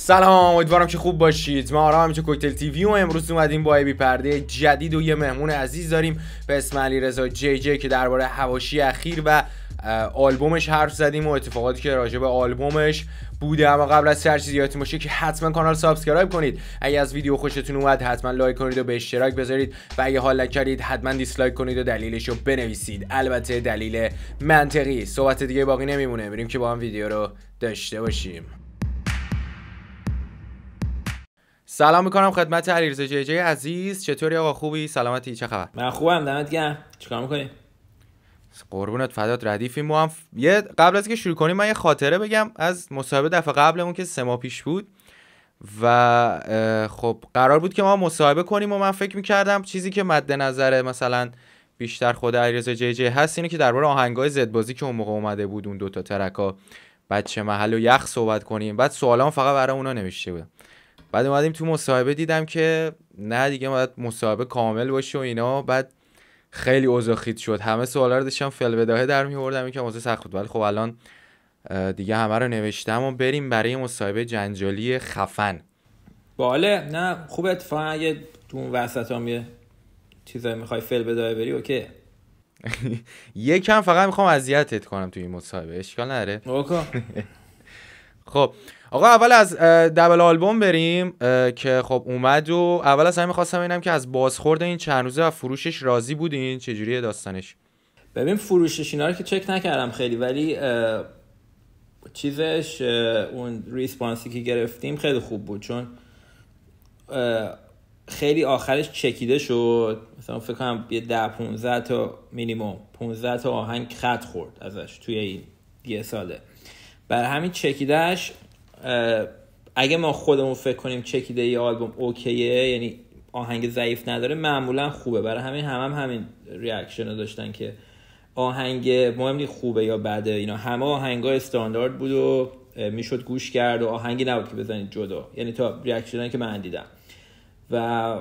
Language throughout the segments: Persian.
سلام امیدوارم که خوب باشید ما آرام همینجا کوکتل تیوی و امروز اومدیم با بی پرده جدید و یه مهمون عزیز داریم به اسم علی رضا جی جی که درباره هواشی اخیر و آلبومش حرف زدیم و اتفاقاتی که راجع به آلبومش بوده اما قبل از هر چیزی یادتون باشه که حتما کانال سابسکرایب کنید اگه از ویدیو خوشتون اومد حتما لایک کنید و به اشتراک بذارید و اگه حال نکردید حتما دیسلایک کنید و دلیلش رو بنویسید البته دلیل منطقی صحبت دیگه باقی نمیمونه بریم که با هم ویدیو رو داشته باشیم سلام میکنم خدمت علیرضا جی جی عزیز چطوری آقا خوبی سلامتی چه خبر من خوبم دمت گرم چیکار میکنی قربونت فدات ردیفی مو هم یه قبل از که شروع کنیم من یه خاطره بگم از مصاحبه دفعه قبلمون که سه ماه پیش بود و خب قرار بود که ما مصاحبه کنیم و من فکر میکردم چیزی که مد نظر مثلا بیشتر خود علیرضا جی جی هست اینه که درباره آهنگای زد بازی که اون موقع اومده بود اون تا ترکا بچه محل و یخ صحبت کنیم بعد سوالام فقط برای اونا نوشته بودم بعد اومدیم تو مصاحبه دیدم که نه دیگه باید مصاحبه کامل باشه و اینا بعد خیلی اوزاخید شد همه سوالا رو داشتم فل بداهه در میوردم که واسه سخت بود ولی خب الان دیگه همه رو نوشتم و بریم برای مصاحبه جنجالی خفن باله نه خوب اتفاقا اگه تو اون وسط هم یه چیزایی میخوای فل بداهه بری اوکی یکم فقط میخوام اذیتت کنم تو این مصاحبه اشکال نره خب آقا اول از دبل آلبوم بریم که خب اومد و اول از همه میخواستم ببینم که از بازخورد این چند روزه و فروشش راضی بودین چجوری داستانش ببین فروشش اینا رو که چک نکردم خیلی ولی چیزش اون ریسپانسی که گرفتیم خیلی خوب بود چون خیلی آخرش چکیده شد مثلا فکر کنم یه ده 15 تا مینیمم 15 تا آهنگ خط خورد ازش توی این یه ساله بر همین چکیدهش اگه ما خودمون فکر کنیم چکیده یه آلبوم اوکیه یعنی آهنگ ضعیف نداره معمولا خوبه برای همین هم هم همین ریاکشن رو داشتن که آهنگ مهم خوبه یا بده اینا همه آهنگ ها استاندارد بود و میشد گوش کرد و آهنگی نبود که بزنید جدا یعنی تا ریاکشن که من دیدم و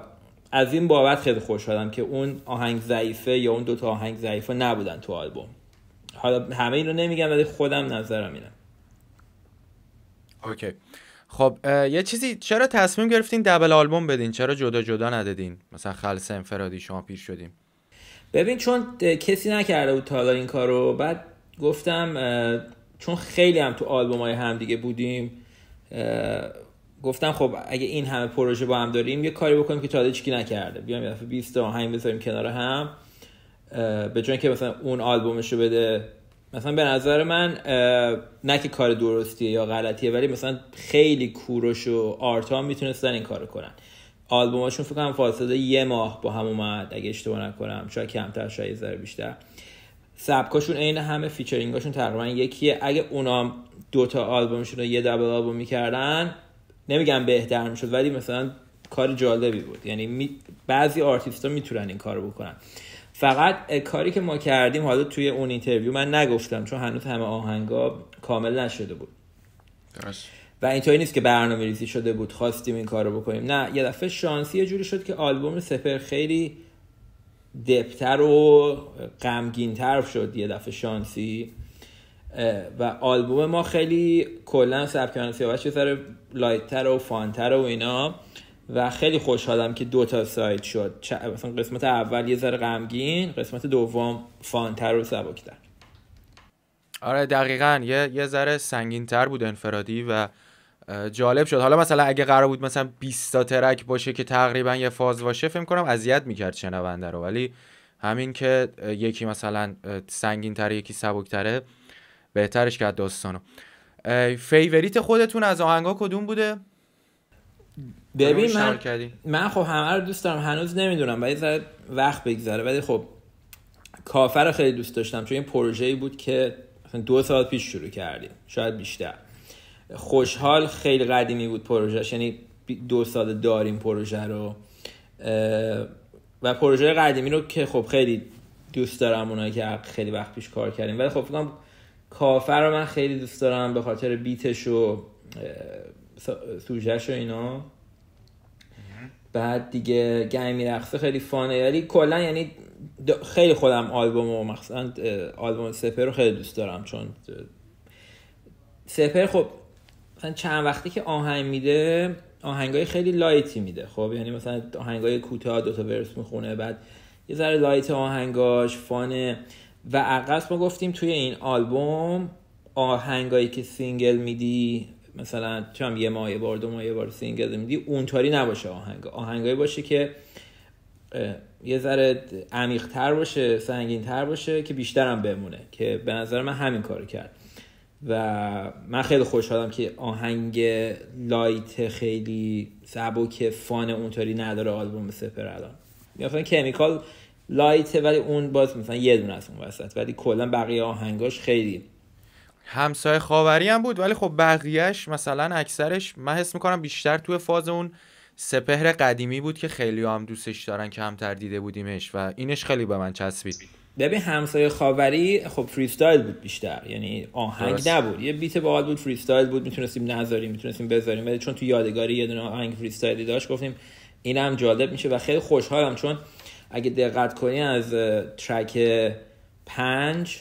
از این بابت خیلی شدم که اون آهنگ ضعیفه یا اون دوتا آهنگ ضعیفه نبودن تو آلبوم حالا همه این رو نمیگم ولی خودم نظرم اینه اوکی خب یه چیزی چرا تصمیم گرفتین دبل آلبوم بدین چرا جدا جدا ندادین مثلا خلص انفرادی شما پیر شدیم ببین چون کسی نکرده بود تا این این رو بعد گفتم چون خیلی هم تو آلبوم های هم دیگه بودیم گفتم خب اگه این همه پروژه با هم داریم یه کاری بکنیم که تا نکرده بیام یه دفعه 20 تا آهنگ بذاریم کنار هم به جای که مثلا اون آلبومشو بده مثلا به نظر من نه که کار درستیه یا غلطیه ولی مثلا خیلی کوروش و آرتا میتونستن این کارو کنن آلبوماشون فکر کنم فاصله یه ماه با هم اومد اگه اشتباه نکنم شاید کمتر شاید ذره بیشتر سبکاشون عین همه فیچرینگاشون تقریبا یکیه اگه اونا دوتا آلبومشون رو یه دبل آلبوم میکردن نمیگم بهتر میشد ولی مثلا کار جالبی بود یعنی بعضی آرتیست ها میتونن این کار بکنن فقط کاری که ما کردیم حالا توی اون اینترویو من نگفتم چون هنوز همه آهنگا کامل نشده بود درست. و اینطوری نیست که برنامه ریزی شده بود خواستیم این کار رو بکنیم نه یه دفعه شانسی یه جوری شد که آلبوم سپر خیلی دپتر و غمگینتر شد یه دفعه شانسی و آلبوم ما خیلی کلا سبکانسی و سیاوش یه لایتتر و فانتر و اینا و خیلی خوشحالم که دو تا سایت شد مثلا قسمت اول یه ذره غمگین قسمت دوم فانتر و سبکتر آره دقیقا یه, یه ذره سنگینتر بود انفرادی و جالب شد حالا مثلا اگه قرار بود مثلا 20 تا ترک باشه که تقریبا یه فاز باشه فکر کنم اذیت میکرد شنونده رو ولی همین که یکی مثلا سنگین تره یکی سبکتره بهترش کرد داستانو فیوریت خودتون از آهنگا کدوم بوده ببین من من خب همه رو دوست دارم هنوز نمیدونم ولی ذره وقت بگذره ولی خب کافر رو خیلی دوست داشتم چون این پروژه‌ای بود که دو سال پیش شروع کردیم شاید بیشتر خوشحال خیلی قدیمی بود پروژه یعنی دو سال داریم پروژه رو و پروژه قدیمی رو که خب خیلی دوست دارم اونایی که خیلی وقت پیش کار کردیم ولی خب فکرم کافر رو من خیلی دوست دارم به خاطر بیتش و سوژهش و اینا بعد دیگه گنگ میرخصه خیلی فانه ولی کلا یعنی خیلی خودم آلبوم و مخصوصا آلبوم سپر رو خیلی دوست دارم چون سپر خب مثلا چند وقتی که آهنگ میده آهنگای خیلی لایتی میده خب یعنی مثلا آهنگای کوتاه دو تا ورس میخونه بعد یه ذره لایت آهنگاش فانه و عقص ما گفتیم توی این آلبوم آهنگایی که سینگل میدی مثلا چم یه ماه یه بار دو ماه یه بار سینگل میدی اونطوری نباشه آهنگ آهنگایی باشه که یه ذره عمیق تر باشه سنگین تر باشه که بیشترم بمونه که به نظر من همین کار کرد و من خیلی خوشحالم که آهنگ لایت خیلی سبک فان اونطوری نداره آلبوم سپر الان مثلا کمیکال لایت ولی اون باز مثلا یه دونه از اون وسط ولی کلا بقیه آهنگاش خیلی همسای خاوری هم بود ولی خب بقیهش مثلا اکثرش من حس میکنم بیشتر توی فاز اون سپهر قدیمی بود که خیلی هم دوستش دارن که همتر دیده بودیمش و اینش خیلی به من چسبید ببین همسای خاوری خب فریستایل بود بیشتر یعنی آهنگ درست. نبود یه بیت باحال بود فریستایل بود میتونستیم نذاریم میتونستیم بذاریم ولی چون تو یادگاری یه دونه آهنگ فریستایلی داشت گفتیم اینم جالب میشه و خیلی خوشحالم چون اگه دقت کنی از ترک پنج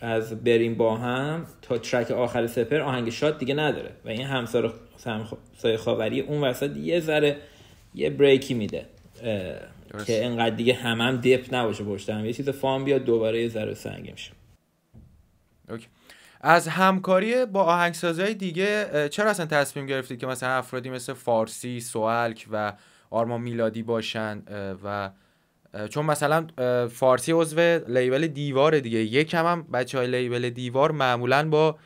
از بریم با هم تا ترک آخر سپر آهنگ شاد دیگه نداره و این همسر سای خاوری اون وسط یه ذره یه بریکی میده که انقدر دیگه هم هم دپ نباشه پشت یه چیز فام بیاد دوباره یه ذره سنگه میشه از همکاری با آهنگسازهای دیگه چرا اصلا تصمیم گرفتید که مثلا افرادی مثل فارسی، سوالک و آرما میلادی باشن و چون مثلا فارسی عضو لیبل دیواره دیگه یکم هم بچه های لیبل دیوار معمولا با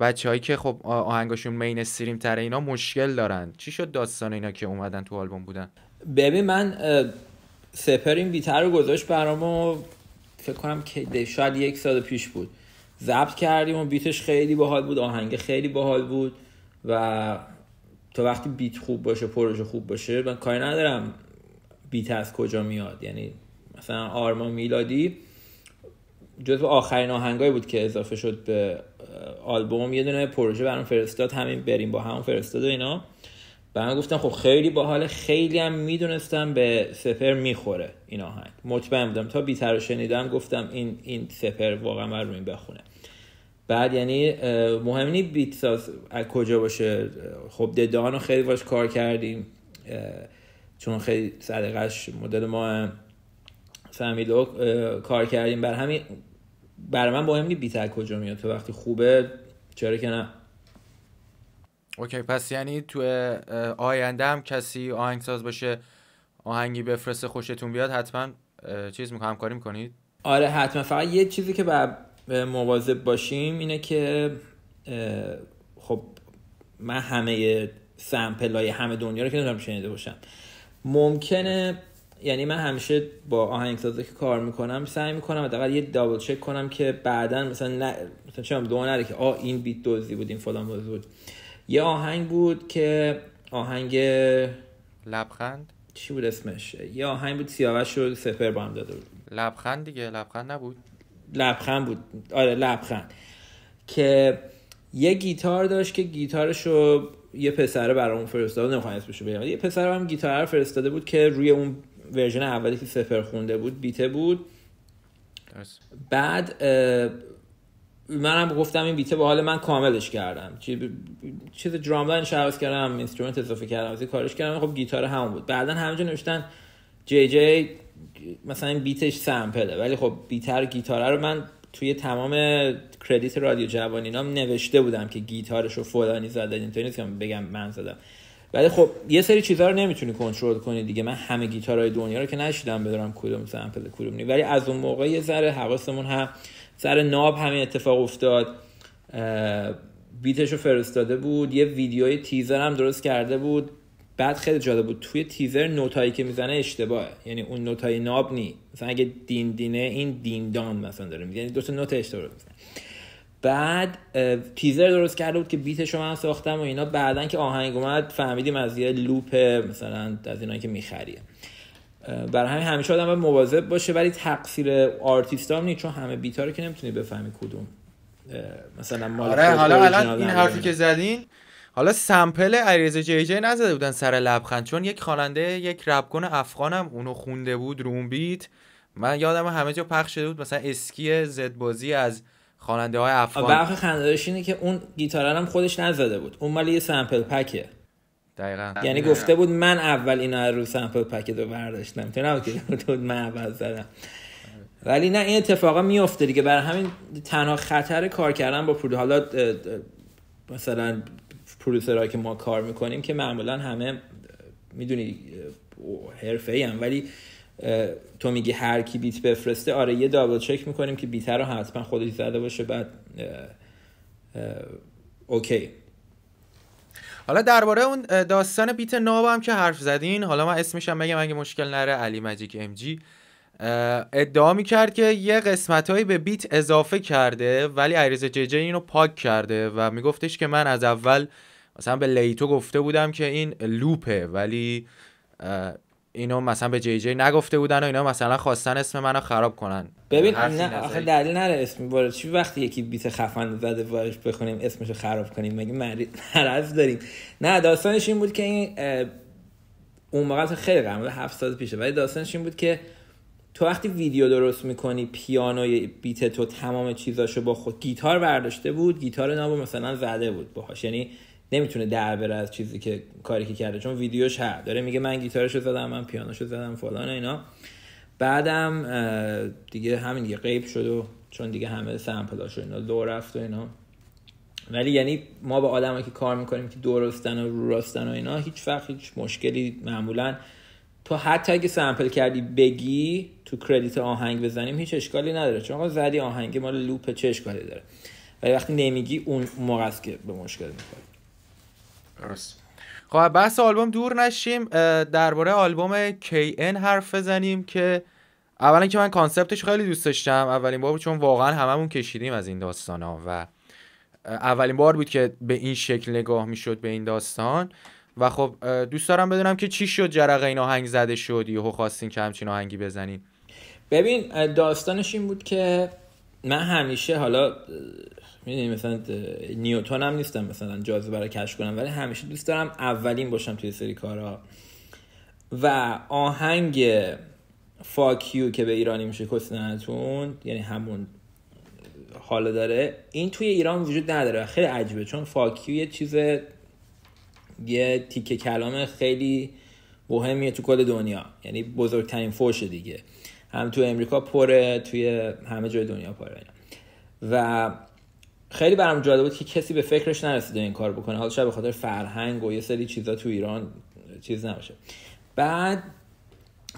بچه هایی که خب آهنگاشون مین استریم تره اینا مشکل دارن چی شد داستان اینا که اومدن تو آلبوم بودن ببین من سپر این بیتر رو گذاشت برامو فکر کنم که شاید یک سال پیش بود ضبط کردیم و بیتش خیلی باحال بود آهنگ خیلی باحال بود و تو وقتی بیت خوب باشه پروژه خوب باشه من کاری ندارم بیت از کجا میاد یعنی مثلا آرما میلادی جزو آخرین آهنگایی بود که اضافه شد به آلبوم یه دونه پروژه برام فرستاد همین بریم با همون فرستاد و اینا به من گفتم خب خیلی باحال خیلی هم میدونستم به سپر میخوره این آهنگ مطمئن بودم تا بیتر رو شنیدم گفتم این این سپر واقعا بر روی بخونه بعد یعنی مهم نی بیت ساز از کجا باشه خب ددانو خیلی باش کار کردیم چون خیلی صدقش مدل ما فامیلو کار کردیم بر همین بر من مهم نیست بیتر کجا میاد تو وقتی خوبه چرا که نه اوکی پس یعنی تو آینده هم کسی آهنگساز باشه آهنگی بفرسته خوشتون بیاد حتما چیز میکنم همکاری میکنید آره حتما فقط یه چیزی که باید مواظب باشیم اینه که خب من همه سمپل های همه دنیا رو که نمیدونم شنیده باشم ممکنه یعنی من همیشه با آهنگسازا که کار میکنم سعی میکنم حداقل یه دابل چک کنم که بعدا مثلا نه مثلا چه دو نره که آ این بیت دوزی بود این فلان بود یه آهنگ بود که آهنگ لبخند چی بود اسمش یه آهنگ بود سیاوش رو سپر با هم داده بود لبخند دیگه لبخند نبود لبخند بود آره لبخند که یه گیتار داشت که گیتارش رو یه پسره برامون فرستاده نمیخوام اسمش بگم یه پسر هم گیتار فرستاده بود که روی اون ورژن اولی که سفر خونده بود بیته بود بعد منم گفتم این بیته به حال من کاملش کردم چیز درام لاین عوض کردم اینسترومنت اضافه کردم از کارش کردم خب گیتار همون بود بعدا همونجا نوشتن جی جی مثلا بیتش سمپله ولی خب بیتر گیتاره رو من توی تمام کردیت رادیو جوانینام نوشته بودم که گیتارش رو فلانی زده اینطوری نیست که بگم من زدم ولی خب یه سری چیزها رو نمیتونی کنترل کنی دیگه من همه گیتارهای دنیا رو که نشیدم بدارم کدوم سمپل کدوم نی ولی از اون موقع یه ذره حواسمون هم سر ناب همین اتفاق افتاد بیتش رو فرستاده بود یه ویدیوی تیزر هم درست کرده بود بعد خیلی جالب بود توی تیزر نوتایی که میزنه اشتباه یعنی اون نوتای ناب نی مثلا اگه دین دینه این دین دان مثلا داره میزنه یعنی دو تا نوت اشتباه میزنه بعد تیزر درست کرده بود که بیتشو من ساختم و اینا بعدا که آهنگ اومد فهمیدیم از یه لوپ مثلا از اینایی که میخریه بر همین همیشه آدم مواظب باشه ولی تقصیر آرتیست هم نیست چون همه بیتا که نمیتونی بفهمی کدوم مثلا آره حالا الان این حرفی که زدین حالا سمپل عریض جی جی نزده بودن سر لبخند چون یک خواننده یک رپکن افغانم اونو خونده بود روم بیت من یادم همه جا پخش شده بود مثلا اسکی زد بازی از خواننده های افغان برخ خنده‌دارش اینه که اون گیتار خودش نزده بود اون مال یه سمپل پکه دقیقا یعنی گفته بود من اول اینا رو سمپل پکت رو برداشتم تو نبود بود من اول زدم ولی نه این اتفاقا میفته دیگه برای همین تنها خطر کار کردن با پول حالا مثلا هایی که ما کار میکنیم که معمولا همه میدونی حرفه ای هم ولی تو میگی هر کی بیت بفرسته آره یه دابل چک میکنیم که بیت رو حتما خودش زده باشه بعد اوکی حالا درباره اون داستان بیت هم که حرف زدین حالا من اسمشم بگم اگه مشکل نره علی مجیک ام جی ادعا میکرد که یه هایی به بیت اضافه کرده ولی عریض جی اینو پاک کرده و میگفتش که من از اول مثلا به لیتو گفته بودم که این لوپه ولی اینو مثلا به جی جی نگفته بودن و اینا مثلا خواستن اسم منو خراب کنن ببین نه آخه دلیل نره اسم وارد چی وقتی یکی بیت خفن زده وارش بخونیم اسمشو خراب کنیم مگه مرض داریم نه داستانش این بود که این اون موقع خیلی قبل 7 سال پیشه ولی داستانش این بود که تو وقتی ویدیو درست میکنی پیانوی بیت تو تمام چیزاشو با خود گیتار برداشته بود گیتار نابو مثلا زده بود باهاش یعنی نمیتونه در بره از چیزی که کاری که کرده چون ویدیوش هر داره میگه من گیتارشو زدم من رو زدم فلان اینا بعدم دیگه همین دیگه قیب شد و چون دیگه همه سمپل هاشو اینا دور رفت و اینا ولی یعنی ما به آدمایی که کار میکنیم که درستن و رو راستن و اینا هیچ وقت هیچ مشکلی معمولا تو حتی اگه سمپل کردی بگی تو کردیت آهنگ بزنیم هیچ اشکالی نداره چون زدی آهنگ مال لوپ چه اشکالی داره ولی وقتی نمیگی اون موقع که به مشکل میخوری درست خب بحث آلبوم دور نشیم درباره آلبوم KN حرف بزنیم که اولا که من کانسپتش خیلی دوست داشتم اولین بار چون واقعا هممون کشیدیم از این داستان ها و اولین بار بود که به این شکل نگاه میشد به این داستان و خب دوست دارم بدونم که چی شد جرقه این آهنگ زده شد یهو خواستین که همچین آهنگی بزنین ببین داستانش این بود که من همیشه حالا میدونی مثلا نیوتون هم نیستم مثلا جاذبه رو کشف کنم ولی همیشه دوست دارم اولین باشم توی سری کارا و آهنگ فاکیو که به ایرانی میشه کسنتون یعنی همون حالا داره این توی ایران وجود نداره خیلی عجیبه چون فاکیو یه چیز یه تیکه کلام خیلی مهمیه تو کل دنیا یعنی بزرگترین فوش دیگه هم تو امریکا پره توی همه جای دنیا پره و خیلی برام جالب بود که کسی به فکرش نرسیده این کار بکنه حالا شاید به خاطر فرهنگ و یه سری چیزا تو ایران چیز نباشه بعد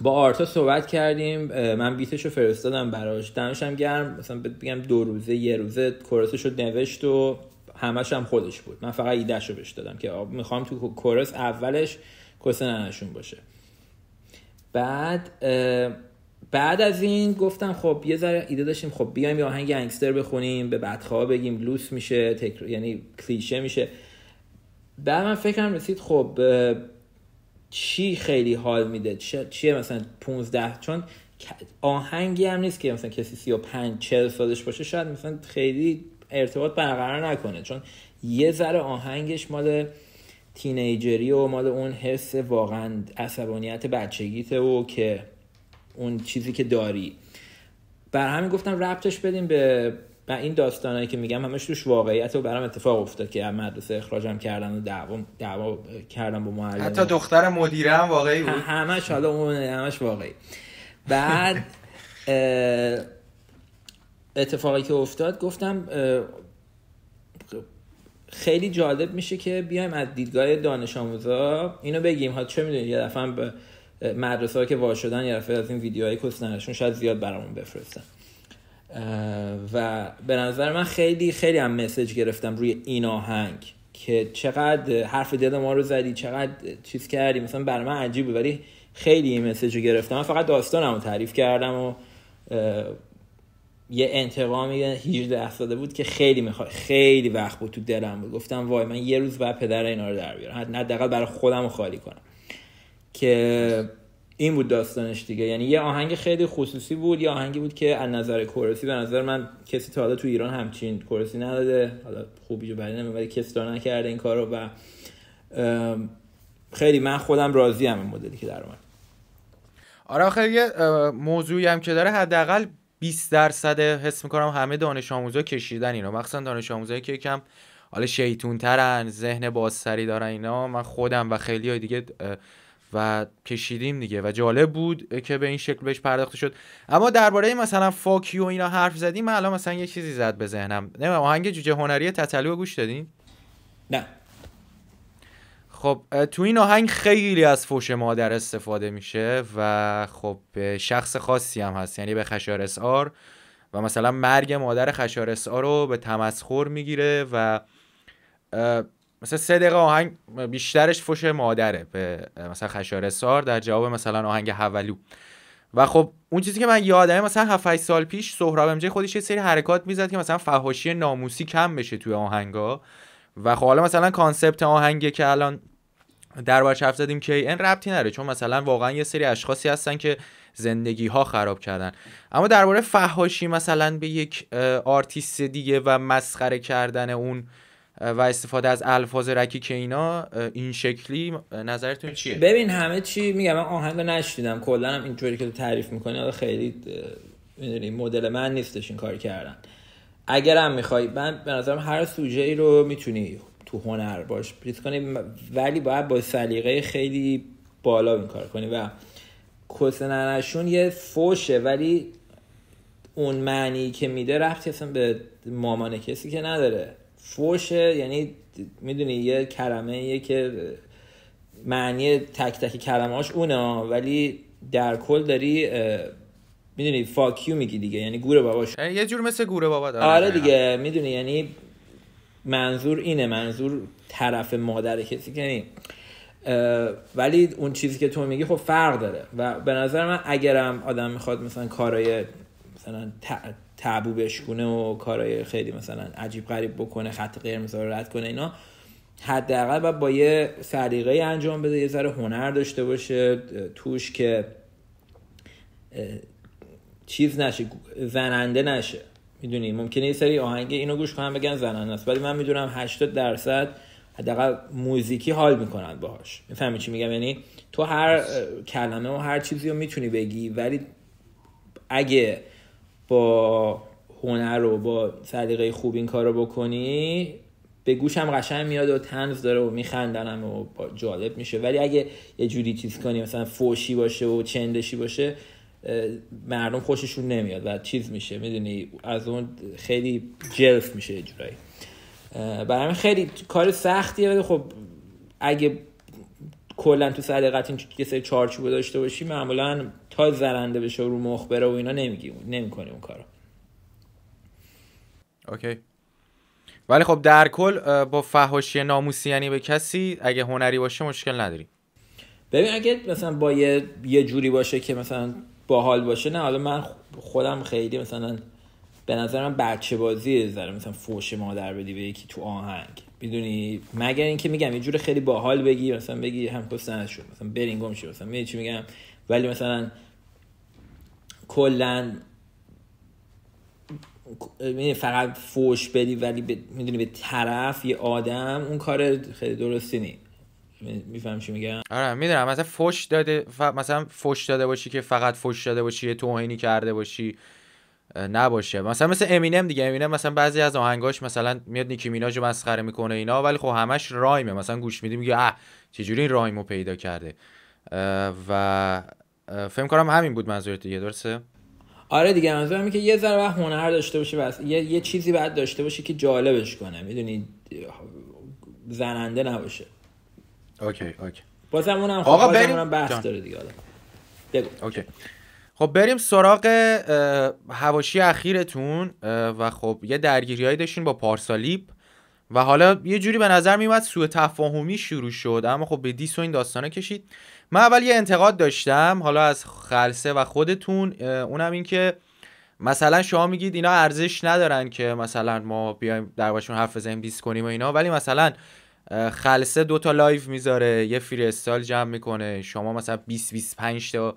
با آرتا صحبت کردیم من بیتش رو فرستادم براش دمشم گرم مثلا بگم دو روزه یه روزه کورسش رو نوشت و همش هم خودش بود من فقط ایدهش رو بهش دادم که میخوام تو کورس اولش کورس ننشون باشه بعد بعد از این گفتم خب یه ذره ایده داشتیم خب بیایم یه آهنگ انگستر بخونیم به بدخواه بگیم لوس میشه تکر... یعنی کلیشه میشه بعد من فکرم رسید خب چی خیلی حال میده چیه مثلا 15 چون آهنگی هم نیست که مثلا کسی 35 40 سالش باشه شاید مثلا خیلی ارتباط برقرار نکنه چون یه ذره آهنگش مال تینیجری و مال اون حس واقعا عصبانیت بچگیته و که اون چیزی که داری بر همین گفتم ربطش بدیم به و این داستانایی که میگم همش توش واقعیت و برام اتفاق افتاد که از مدرسه اخراجم کردن و دعوا دعوا کردم با معلم حتی دختر مدیره هم واقعی بود همش حالا اون همش واقعی بعد اتفاقی که افتاد گفتم خیلی جالب میشه که بیایم از دیدگاه دانش آموزا اینو بگیم ها چه میدونید یه دفعه مدرسه ها که وا شدن یه از این ویدیوهای کسنرشون شاید زیاد برامون بفرستن و به نظر من خیلی خیلی هم مسج گرفتم روی این آهنگ که چقدر حرف دل ما رو زدی چقدر چیز کردی مثلا بر من عجیب بود ولی خیلی این رو گرفتم من فقط داستانم رو تعریف کردم و یه انتقامی 18 ساله بود که خیلی میخواد خیلی وقت بود تو دلم بود گفتم وای من یه روز بعد پدر اینا رو در بیارم حداقل برای خودم رو خالی کنم که این بود داستانش دیگه یعنی یه آهنگ خیلی خصوصی بود یه آهنگی بود که از نظر کورسی به نظر من کسی تا حالا تو ایران همچین کورسی نداده حالا خوبی جو برای ولی کسی تا نکرده این کارو و خیلی من خودم راضی ام این مدلی که در اومد آره خیلی یه موضوعی هم که داره حداقل 20 درصد حس میکنم همه دانش آموزا کشیدن اینو مخصوصا دانش آموزایی که کم. حالا شیطون ترن ذهن بازسری دارن اینا من خودم و خیلی های دیگه و کشیدیم دیگه و جالب بود که به این شکل بهش پرداخته شد اما درباره مثلا فاکی و اینا حرف زدیم من الان مثلا یه چیزی زد به ذهنم نه آهنگ جوجه هنری تتلو گوش دادین؟ نه خب تو این آهنگ خیلی از فوش مادر استفاده میشه و خب شخص خاصی هم هست یعنی به خشار آر و مثلا مرگ مادر خشار آر رو به تمسخر میگیره و مثلا سه دقیقه آهنگ بیشترش فش مادره به مثلا خشاره سار در جواب مثلا آهنگ حولو و خب اون چیزی که من یادمه مثلا 7 سال پیش سهراب خودیش خودش یه سری حرکات میزد که مثلا فحاشی ناموسی کم بشه توی آهنگا و خب حالا مثلا کانسپت آهنگه که الان در برش حرف زدیم که ان ربطی نره چون مثلا واقعا یه سری اشخاصی هستن که زندگی ها خراب کردن اما درباره فحاشی مثلا به یک آرتیست دیگه و مسخره کردن اون و استفاده از الفاظ که اینا این شکلی نظرتون چیه ببین همه چی میگم من آهنگ نشیدم کلا هم اینطوری که تو تعریف میکنی خیلی میدونی مدل من نیستش این کار کردن اگر هم میخوای من به نظرم هر سوژه ای رو میتونی تو هنر باش پریز کنی ولی باید با سلیقه خیلی بالا این کار کنی و کسننشون یه فوشه ولی اون معنی که میده رفتی به مامان کسی که نداره فوش یعنی میدونی یه کرمه یه که معنی تک تک کلمه هاش اونه ولی در کل داری میدونی فاکیو میگی دیگه یعنی گوره باباش یه جور مثل گوره بابا داره آره دیگه میدونی یعنی منظور اینه منظور طرف مادر کسی که ولی اون چیزی که تو میگی خب فرق داره و به نظر من اگرم آدم میخواد مثلا کارای مثلا تابو بشکونه و کارهای خیلی مثلا عجیب غریب بکنه خط قرمز رو رد کنه اینا حداقل با, با یه سریقه انجام بده یه ذره هنر داشته باشه توش که چیز نشه زننده نشه میدونی ممکنه یه سری آهنگ اینو گوش کنم بگن زننده است ولی من میدونم 80 درصد حداقل موزیکی حال میکنن باهاش میفهمی چی میگم یعنی تو هر کلمه و هر چیزی رو میتونی بگی ولی اگه با هنر رو با صدیقه خوب این کار رو بکنی به گوشم قشنگ میاد و تنز داره و میخندنم و جالب میشه ولی اگه یه جوری چیز کنی مثلا فوشی باشه و چندشی باشه مردم خوششون نمیاد و چیز میشه میدونی از اون خیلی جلف میشه یه جورایی برای خیلی کار سختیه ولی خب اگه کلا تو سلیقت این یه سری چارچوب داشته باشی معمولا تا زرنده بشه رو مخ بره و اینا نمیگی نمیکنی اون کارو اوکی ولی خب در کل با فهاشی ناموسی یعنی به کسی اگه هنری باشه مشکل نداری ببین اگه مثلا با یه, یه جوری باشه که مثلا باحال باشه نه حالا من خودم خیلی مثلا به نظرم بچه بازی داره مثلا فوش مادر بدی به یکی تو آهنگ میدونی مگر اینکه میگم یه جور خیلی باحال بگی مثلا بگی هم پستنشون مثلا برینگم شو مثلا چی میگم ولی مثلا کلا یعنی فقط فوش بدی ولی میدونی به طرف یه آدم اون کار خیلی درستی نیست میفهم چی میگم آره میدونم مثلا فوش داده ف... مثلا فوش داده باشی که فقط فوش داده باشی یه توهینی کرده باشی نباشه مثلا مثل امینم دیگه امینم مثلا بعضی از آهنگاش مثلا میاد نیکی میناجو مسخره میکنه اینا ولی خب همش رایمه مثلا گوش میدی میگه اه چجوری این رایمو پیدا کرده و فهم کنم همین بود منظورت دیگه درسته آره دیگه منظورم که یه ذره وقت هنر داشته باشی بس یه،, یه چیزی بعد داشته باشی که جالبش کنه میدونی زننده نباشه اوکی اوکی بازم اونم خب آقا بریم اونم بحث داره دیگه آره. اوکی خب بریم سراغ هواشی اخیرتون و خب یه درگیریایی داشتین با پارسالیب و حالا یه جوری به نظر میومد سوء تفاهمی شروع شد اما خب به دیس و این داستانه کشید من اول یه انتقاد داشتم حالا از خلصه و خودتون اونم این که مثلا شما میگید اینا ارزش ندارن که مثلا ما بیایم در باشون حرف بزنیم دیس کنیم و اینا ولی مثلا خلصه دوتا لایف میذاره یه فری استال جمع میکنه شما مثلا 20 25 تا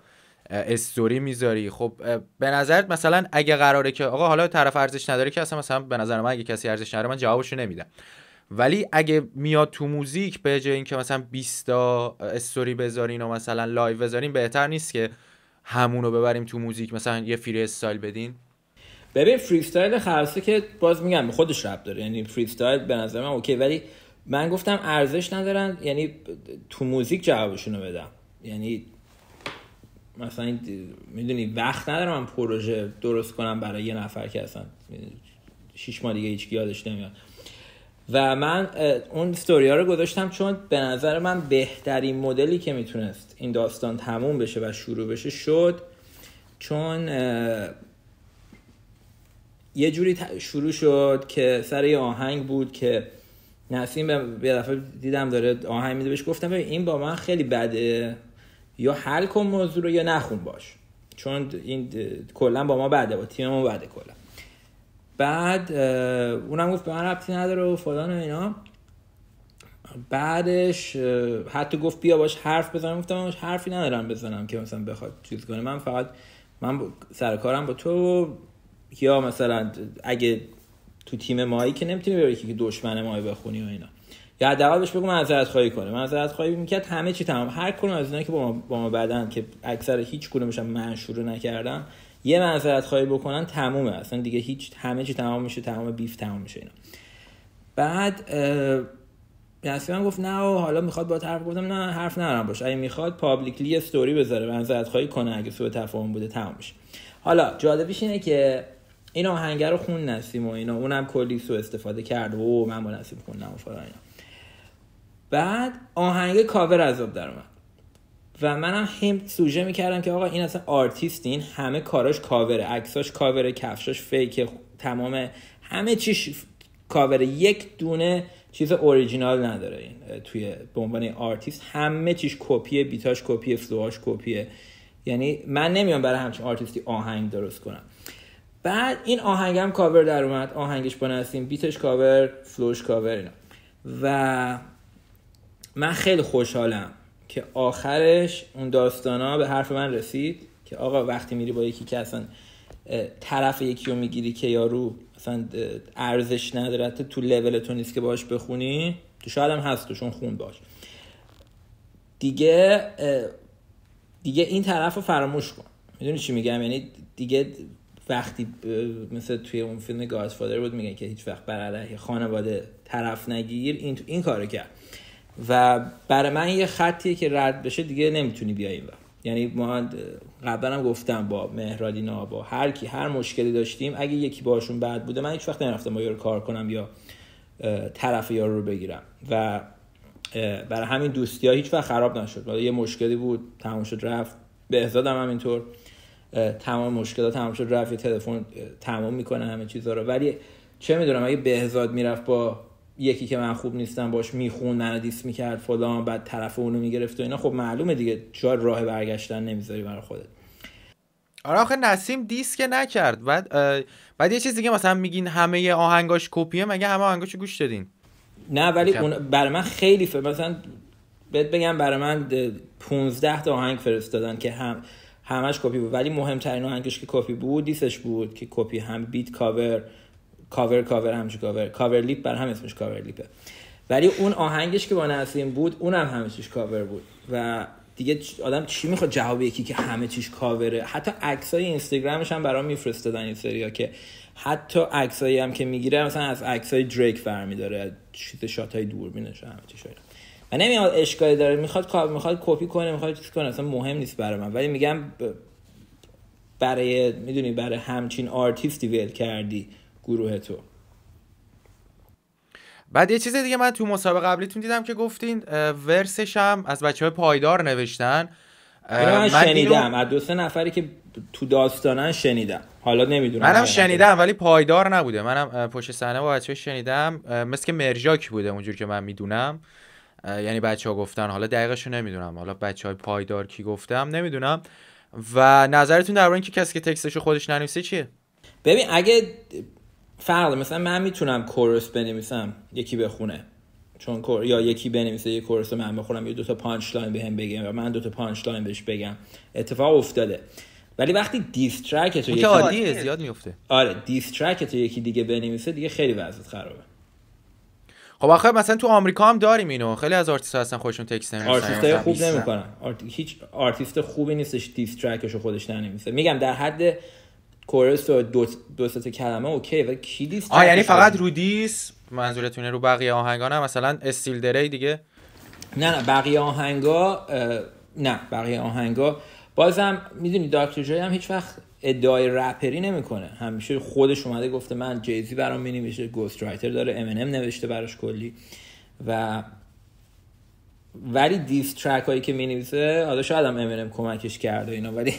استوری میذاری خب به نظرت مثلا اگه قراره که آقا حالا طرف ارزش نداره که اصلا مثلا به نظر من اگه کسی ارزش نداره من جوابشو نمیدم ولی اگه میاد تو موزیک به جای اینکه مثلا 20 تا استوری بذارین و مثلا لایو بذارین بهتر نیست که همونو ببریم تو موزیک مثلا یه فری استایل بدین ببین فری استایل خرسه که باز میگم خودش رب داره یعنی فری استایل به نظر من اوکی ولی من گفتم ارزش ندارن یعنی تو موزیک جوابشونو بدم یعنی مثلا میدونی وقت ندارم من پروژه درست کنم برای یه نفر که اصلا شیش ماه دیگه هیچ یادش نمیاد و من اون ستوری رو گذاشتم چون به نظر من بهترین مدلی که میتونست این داستان تموم بشه و شروع بشه شد چون یه جوری شروع شد که سر یه آهنگ بود که نسیم به دفعه دیدم داره آهنگ میده بهش گفتم ببین این با من خیلی بده یا حل کن موضوع رو یا نخون باش چون این کلا با ما بده با تیم ما بده کلا بعد اونم گفت به من ربطی نداره و فلان و اینا بعدش حتی گفت بیا باش حرف بزنم گفتم حرفی ندارم بزنم که مثلا بخواد چیز کنه من فقط من سر با تو یا مثلا اگه تو تیم مایی که نمیتونی بری که دشمن مایی بخونی و اینا یا حداقل بهش بگو معذرت خواهی کنه معذرت خواهی میکرد همه چی تمام هر کدوم از اینا که با ما, با بعدن که اکثر هیچ کدومش منشور نکردم یه منظرت خواهی بکنن تمومه اصلا دیگه هیچ همه چی تمام میشه تمام بیف تمام میشه اینا بعد من گفت نه و حالا میخواد با طرف گفتم نه حرف نرم باشه اگه میخواد پابلیکلی استوری بذاره منظرت خواهی کنه اگه سو تفاهم بوده تمام میشه حالا جالبیش اینه که این آهنگه رو خون نسیم و اینا اونم کلی سو استفاده کرد و من با نسیم خوندم و فلان بعد آهنگ کاور عذاب در اومد و منم هم سوژه میکردم که آقا این اصلا آرتیست این همه کاراش کاوره عکساش کاوره کفشاش فیک تمام همه چیش کاوره یک دونه چیز اوریجینال نداره این توی به عنوان آرتیست همه چیش کپی بیتاش کپی فلوهاش کپیه یعنی من نمیام برای همچین آرتیستی آهنگ درست کنم بعد این آهنگم کاور در اومد آهنگش با بیتش کاور فلوش کاور اینا و من خیلی خوشحالم که آخرش اون ها به حرف من رسید که آقا وقتی میری با یکی که اصلا طرف یکی رو میگیری که یارو اصلا ارزش نداره تو لول تو نیست که باش بخونی تو شاید هم هست توشون خون باش دیگه دیگه این طرف رو فراموش کن میدونی چی میگم یعنی دیگه وقتی مثل توی اون فیلم فادر بود میگن که هیچ وقت بر خانواده طرف نگیر این این کارو کرد و برای من یه خطیه که رد بشه دیگه نمیتونی بیای یعنی ما قبلا هم گفتم با مهرادینا با هر کی هر مشکلی داشتیم اگه یکی باشون بد بوده من هیچ وقت نرفتم با یارو کار کنم یا طرف یارو رو بگیرم و برای همین دوستی ها هیچ وقت خراب نشد یه مشکلی بود تمام شد رفت بهزاد هم همینطور تمام مشکلات تمام شد رفت یه تلفن تمام میکنه همه چیزها رو ولی چه میدونم اگه بهزاد میرفت با یکی که من خوب نیستم باش میخون نه دیس میکرد فلان بعد طرف اونو میگرفت و اینا خب معلومه دیگه چرا راه برگشتن نمیذاری برای خودت آره آخه نسیم دیس که نکرد بعد بعد یه چیز دیگه مثلا میگین همه آهنگاش کپیه مگه همه آهنگاشو گوش دادین نه ولی اون برای من خیلی فر... مثلا بهت بگم برای من 15 تا آهنگ فرستادن که هم همش کپی بود ولی مهمترین آهنگش که کپی بود دیسش بود که کپی هم بیت کاور کاور کاور همچی کاور کاور لیپ بر هم اسمش کاور لیپه ولی اون آهنگش که با نسیم بود اونم همه چیز کاور بود و دیگه آدم چی میخواد جواب یکی که همه چیش کاوره حتی عکسای اینستاگرامش هم برام میفرستادن این سریا که حتی عکسایی هم که میگیره مثلا از عکسای دریک فرمی داره چیز شاتای نشه همه چیش و نمیاد اشکالی داره میخواد میخواد کپی کنه میخواد چیز کنه اصلا مهم نیست برای من ولی میگم برای میدونی برای همچین آرتیستی ویل کردی گروه تو بعد یه چیز دیگه من تو مسابقه قبلیتون دیدم که گفتین ورسش هم از بچه های پایدار نوشتن من شنیدم از دو سه نفری که تو داستانن شنیدم حالا نمیدونم منم شنیدم ولی پایدار نبوده منم پشت صحنه با بچه شنیدم مثل که مرجاک بوده اونجور که من میدونم یعنی بچه ها گفتن حالا دقیقش نمیدونم حالا بچه های پایدار کی گفتم نمیدونم و نظرتون در اینکه کسی که رو خودش ننویسه چیه ببین اگه فرق مثلا من میتونم کورس بنویسم یکی بخونه چون کور یا یکی بنویسه یه کورس رو من بخونم یه دو تا پانچ لاین بهم به بگم و من دو تا پانچ لاین بهش بگم اتفاق افتاده ولی وقتی دیسترک تو یکی عادیه زیاد میفته آره دیسترک تو یکی دیگه بنویسه دیگه خیلی وضعیت خرابه خب آخه مثلا تو آمریکا هم داریم اینو خیلی از آرتیست هستن خودشون تکست نمیسن آرتیست خوب نمیکنن آرت... هیچ آرتیست خوبی نیستش دیسترکش خودش ننویسه میگم در حد کورس و دو, دو کلمه اوکی و دیس؟ آه یعنی فقط رو دیس منظورتونه رو بقیه آهنگا نه مثلا استیل دری دیگه نه نه بقیه آهنگا نه بقیه آهنگا بازم میدونی داکتر جای هم هیچ وقت ادعای رپری نمیکنه همیشه خودش اومده گفته من جیزی برام می نویسه گوست رایتر داره ام نوشته براش کلی و ولی دیس ترک هایی که می نویسه حالا شاید هم ام کمکش کرده اینا ولی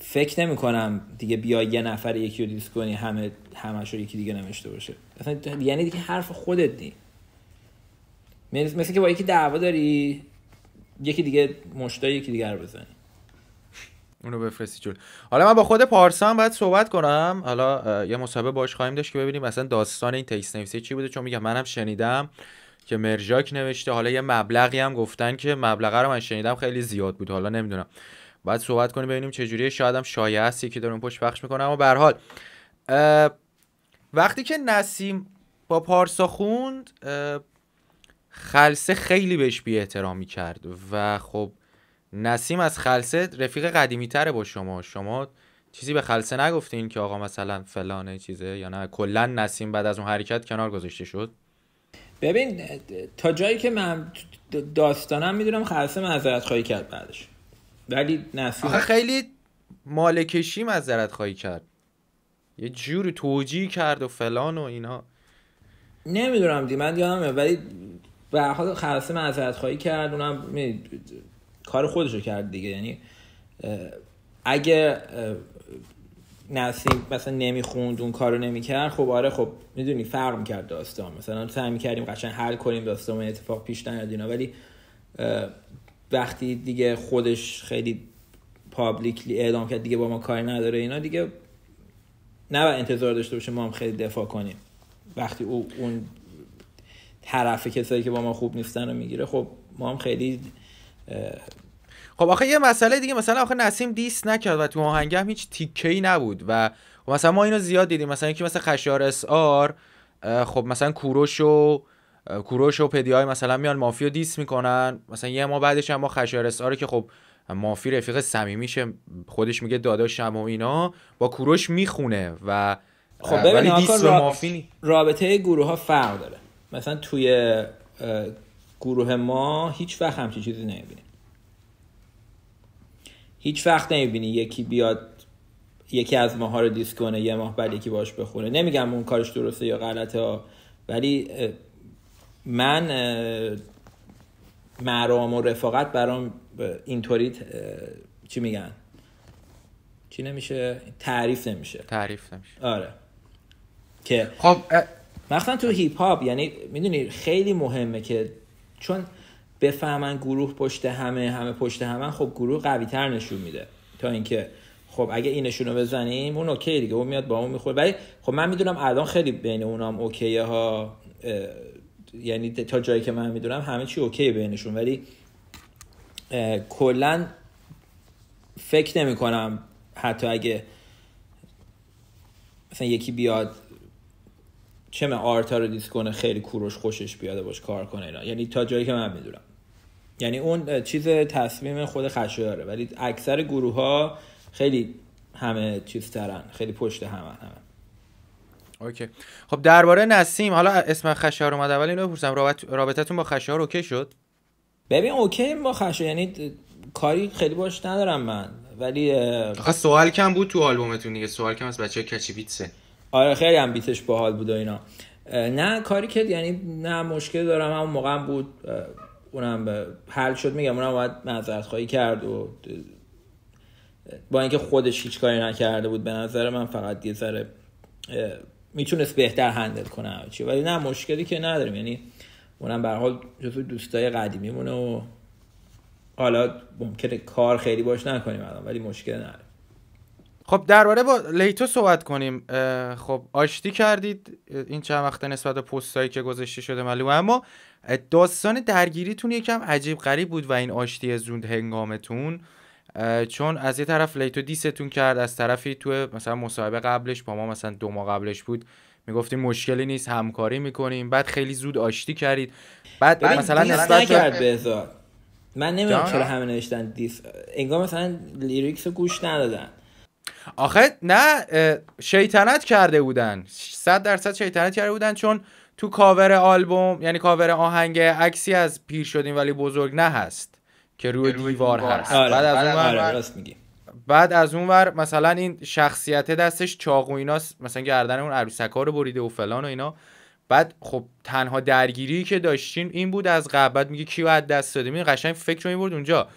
فکر نمی کنم دیگه بیا یه نفر یکی رو دیس کنی همه همش رو یکی دیگه نوشته باشه اصلا یعنی دیگه حرف خودت نی مثل که با یکی دعوا داری یکی دیگه مشتای یکی دیگه رو بزنی اونو بفرستی جلو حالا من با خود پارسا هم باید صحبت کنم حالا یه مسابقه باش خواهیم داشت که ببینیم اصلا داستان این تکست نویسی چی بوده چون میگم منم شنیدم که مرجاک نوشته حالا یه مبلغی هم گفتن که مبلغه رو من شنیدم خیلی زیاد بود حالا نمیدونم باید صحبت کنیم ببینیم چه جوریه شاید هم شایعه است که پشت پخش میکنه اما به حال وقتی که نسیم با پارسا خوند خلسه خیلی بهش بی احترامی کرد و خب نسیم از خلسه رفیق قدیمی تره با شما شما چیزی به خلسه نگفتین که آقا مثلا فلانه چیزه یا نه کلا نسیم بعد از اون حرکت کنار گذاشته شد ببین تا جایی که من داستانم میدونم خلسه معذرت خواهی کرد بعدش ولی خیلی مالکشی معذرت خواهی کرد یه جوری توجیه کرد و فلان و اینا نمیدونم دی من یادمه ولی به هر حال خواهی کرد اونم می... کار خودشو کرد دیگه یعنی اگه نسیم مثلا نمیخوند اون کارو نمیکرد خب آره خب میدونی فرق میکرد داستان مثلا سعی میکردیم قشنگ حل کنیم داستان اتفاق پیش نیاد اینا ولی وقتی دیگه خودش خیلی پابلیکلی اعلام کرد دیگه با ما کاری نداره اینا دیگه نه انتظار داشته باشه ما هم خیلی دفاع کنیم وقتی او اون طرف کسایی که با ما خوب نیستن رو میگیره خب ما هم خیلی خب آخه یه مسئله دیگه مثلا آخه نسیم دیس نکرد و تو هم هیچ تیکه ای نبود و مثلا ما اینو زیاد دیدیم مثلا اینکه مثلا خشیار اس آر خب مثلا کوروش کوروش و پدیای مثلا میان مافیا دیس میکنن مثلا یه ما بعدش هم ما خشایار آره که خب مافی رفیق صمیمیشه خودش میگه داداشم و اینا با کوروش میخونه و خب ببین دیس مافی رابطه گروه ها فرق داره مثلا توی گروه ما هیچ وقت همچی چیزی نمیبینیم هیچ وقت نمیبینی یکی بیاد یکی از ماها رو دیس کنه یه ماه بعد یکی باش بخونه نمیگم اون کارش درسته یا غلطه ولی من مرام و رفاقت برام اینطوری چی میگن چی نمیشه تعریف نمیشه تعریف نمیشه آره که خب مثلا تو هیپ هاپ یعنی میدونی خیلی مهمه که چون بفهمن گروه پشت همه همه پشت همه خب گروه قوی تر نشون میده تا اینکه خب اگه اینشون بزنیم اون اوکی دیگه اون میاد با اون میخوره ولی خب من میدونم الان خیلی بین اونام اوکیه ها یعنی تا جایی که من میدونم همه چی اوکی بینشون ولی کلا فکر نمی کنم حتی اگه مثلا یکی بیاد چه من آرتا رو دیس کنه خیلی کوروش خوشش بیاده باش کار کنه اینا یعنی تا جایی که من میدونم یعنی اون چیز تصمیم خود داره ولی اکثر گروه ها خیلی همه چیز ترن خیلی پشت همه همه اوکی خب درباره نسیم حالا اسم ها اومد اول اینو بپرسم رابط... رابطتون با رو اوکی شد ببین اوکی با خشار یعنی کاری خیلی باش ندارم من ولی آخه سوال کم بود تو آلبومتون دیگه سوال کم از بچه کچی بیتسه آره خیلی هم بیتش باحال بود و اینا نه کاری که یعنی نه مشکل دارم همون موقع هم بود اونم حل شد میگم اونم باید معذرت خواهی کرد و با اینکه خودش هیچ کاری نکرده بود به نظر من فقط یه ذره میتونست بهتر هندل کنه چی ولی نه مشکلی که نداریم یعنی اونم به حال جزو دوستای قدیمی مونه و حالا ممکنه کار خیلی باش نکنیم الان ولی مشکل نداره خب درباره با لیتو صحبت کنیم خب آشتی کردید این چند وقت نسبت به پستایی که گذاشته شده معلومه اما داستان درگیریتون یکم عجیب غریب بود و این آشتی زوند هنگامتون چون از یه طرف لیتو دیستون کرد از طرفی تو مثلا مصاحبه قبلش با ما مثلا دو ماه قبلش بود میگفتیم مشکلی نیست همکاری میکنیم بعد خیلی زود آشتی کردید بعد مثلا نسبت کرد من نمیدونم چرا همه نوشتن دیس انگار مثلا لیریکس گوش ندادن آخه نه شیطنت کرده بودن 100 درصد شیطنت کرده بودن چون تو کاور آلبوم یعنی کاور آهنگ عکسی از پیر شدیم ولی بزرگ نه هست که روی دیوار هست بعد از بله، اون آره. ور... بله، بعد از اون ور مثلا این شخصیت دستش چاق و ایناست مثلا گردن اون عروسکا رو بریده و فلان و اینا بعد خب تنها درگیری که داشتین این بود از قبل میگه کی باید دست دادیم این قشنگ فکر رو این برد اونجا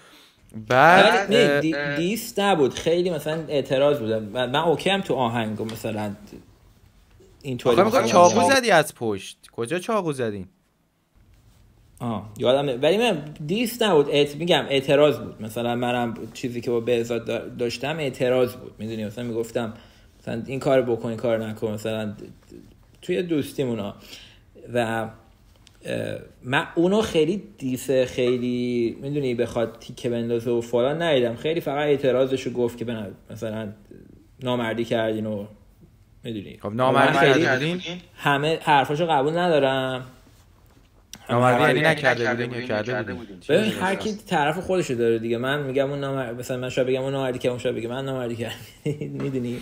بعد نه دیس نبود خیلی مثلا اعتراض بودم من اوکی هم تو آهنگ مثلا اینطوری چاقو زدی از پشت کجا چاقو زدین یادم ولی من دیس نبود میگم اعتراض بود مثلا منم چیزی که با بهزاد داشتم اعتراض بود میدونی مثلا میگفتم مثلا این کار بکن این کار نکن مثلا توی دوستیمونا و من اونو خیلی دیس خیلی میدونی بخواد تیکه بندازه و فلان ندیدم خیلی فقط اعتراضشو گفت که مثلا نامردی کردین و میدونی خب نامردی کردین همه حرفاشو قبول ندارم نامردی یعنی, یعنی نکرده بودین یا کرده بودین ببین هر کی طرف خودشو داره دیگه من میگم اون نامردی مثلا من شاید بگم اون نامردی که اون شاید بگم من نامردی کردم میدونی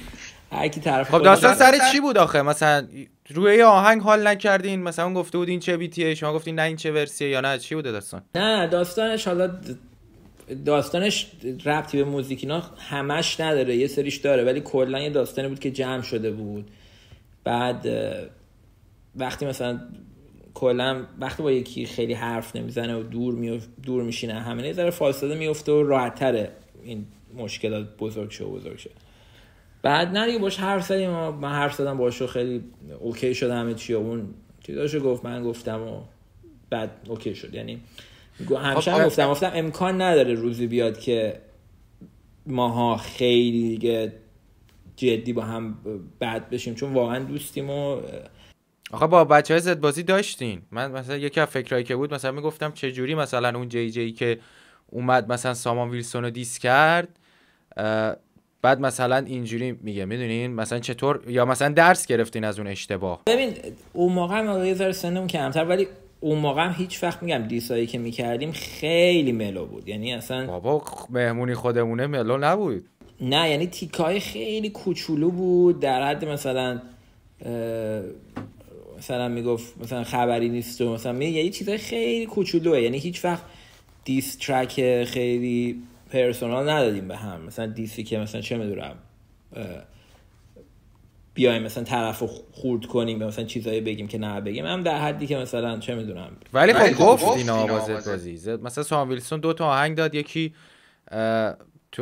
هر کی طرف خب داستان سر چی بود آخه مثلا روی آهنگ حال نکردین مثلا گفته بود این چه بیتیه شما گفتین نه این چه ورسیه یا نه چی بوده داستان نه داستانش حالا داستانش ربطی به موزیکینا همش نداره یه سریش داره ولی کلا یه داستانی بود که جمع شده بود بعد وقتی مثلا کلا وقتی با یکی خیلی حرف نمیزنه و دور می دور میشینه همه ذره فاصله میفته و راحتتره این مشکلات بزرگ شه و بزرگ شه بعد نه باش حرف زدیم من حرف زدم باش و خیلی اوکی شد همه چی و اون چیزاشو گفت من گفتم و بعد اوکی شد یعنی همیشه گفتم گفتم امکان نداره روزی بیاد که ماها خیلی دیگه جدی با هم بد بشیم چون واقعا دوستیم و آقا با بچه های بازی داشتین من مثلا یکی از فکرایی که بود مثلا میگفتم چه جوری مثلا اون جی جی که اومد مثلا سامان ویلسون دیس کرد بعد مثلا اینجوری میگه میدونین مثلا چطور یا مثلا درس گرفتین از اون اشتباه ببین اون موقع هم یه ذره سنم کمتر ولی اون موقع هم هیچ وقت میگم دیسایی که میکردیم خیلی ملو بود یعنی اصلا بابا مهمونی خودمونه ملو نبود نه یعنی تیکای خیلی کوچولو بود در حد مثلا مثلا میگفت مثلا خبری نیست و مثلا میگه یعنی چیزای خیلی کوچولوه یعنی هیچ وقت دیس ترک خیلی پرسونال ندادیم به هم مثلا دیسی که مثلا چه میدونم بیایم مثلا طرف رو خورد کنیم به مثلا چیزایی بگیم که نه بگیم هم در حدی که مثلا چه میدونم خب ولی خب گفت این آوازت بازی مثلا سام ویلسون دو تا آهنگ داد یکی تو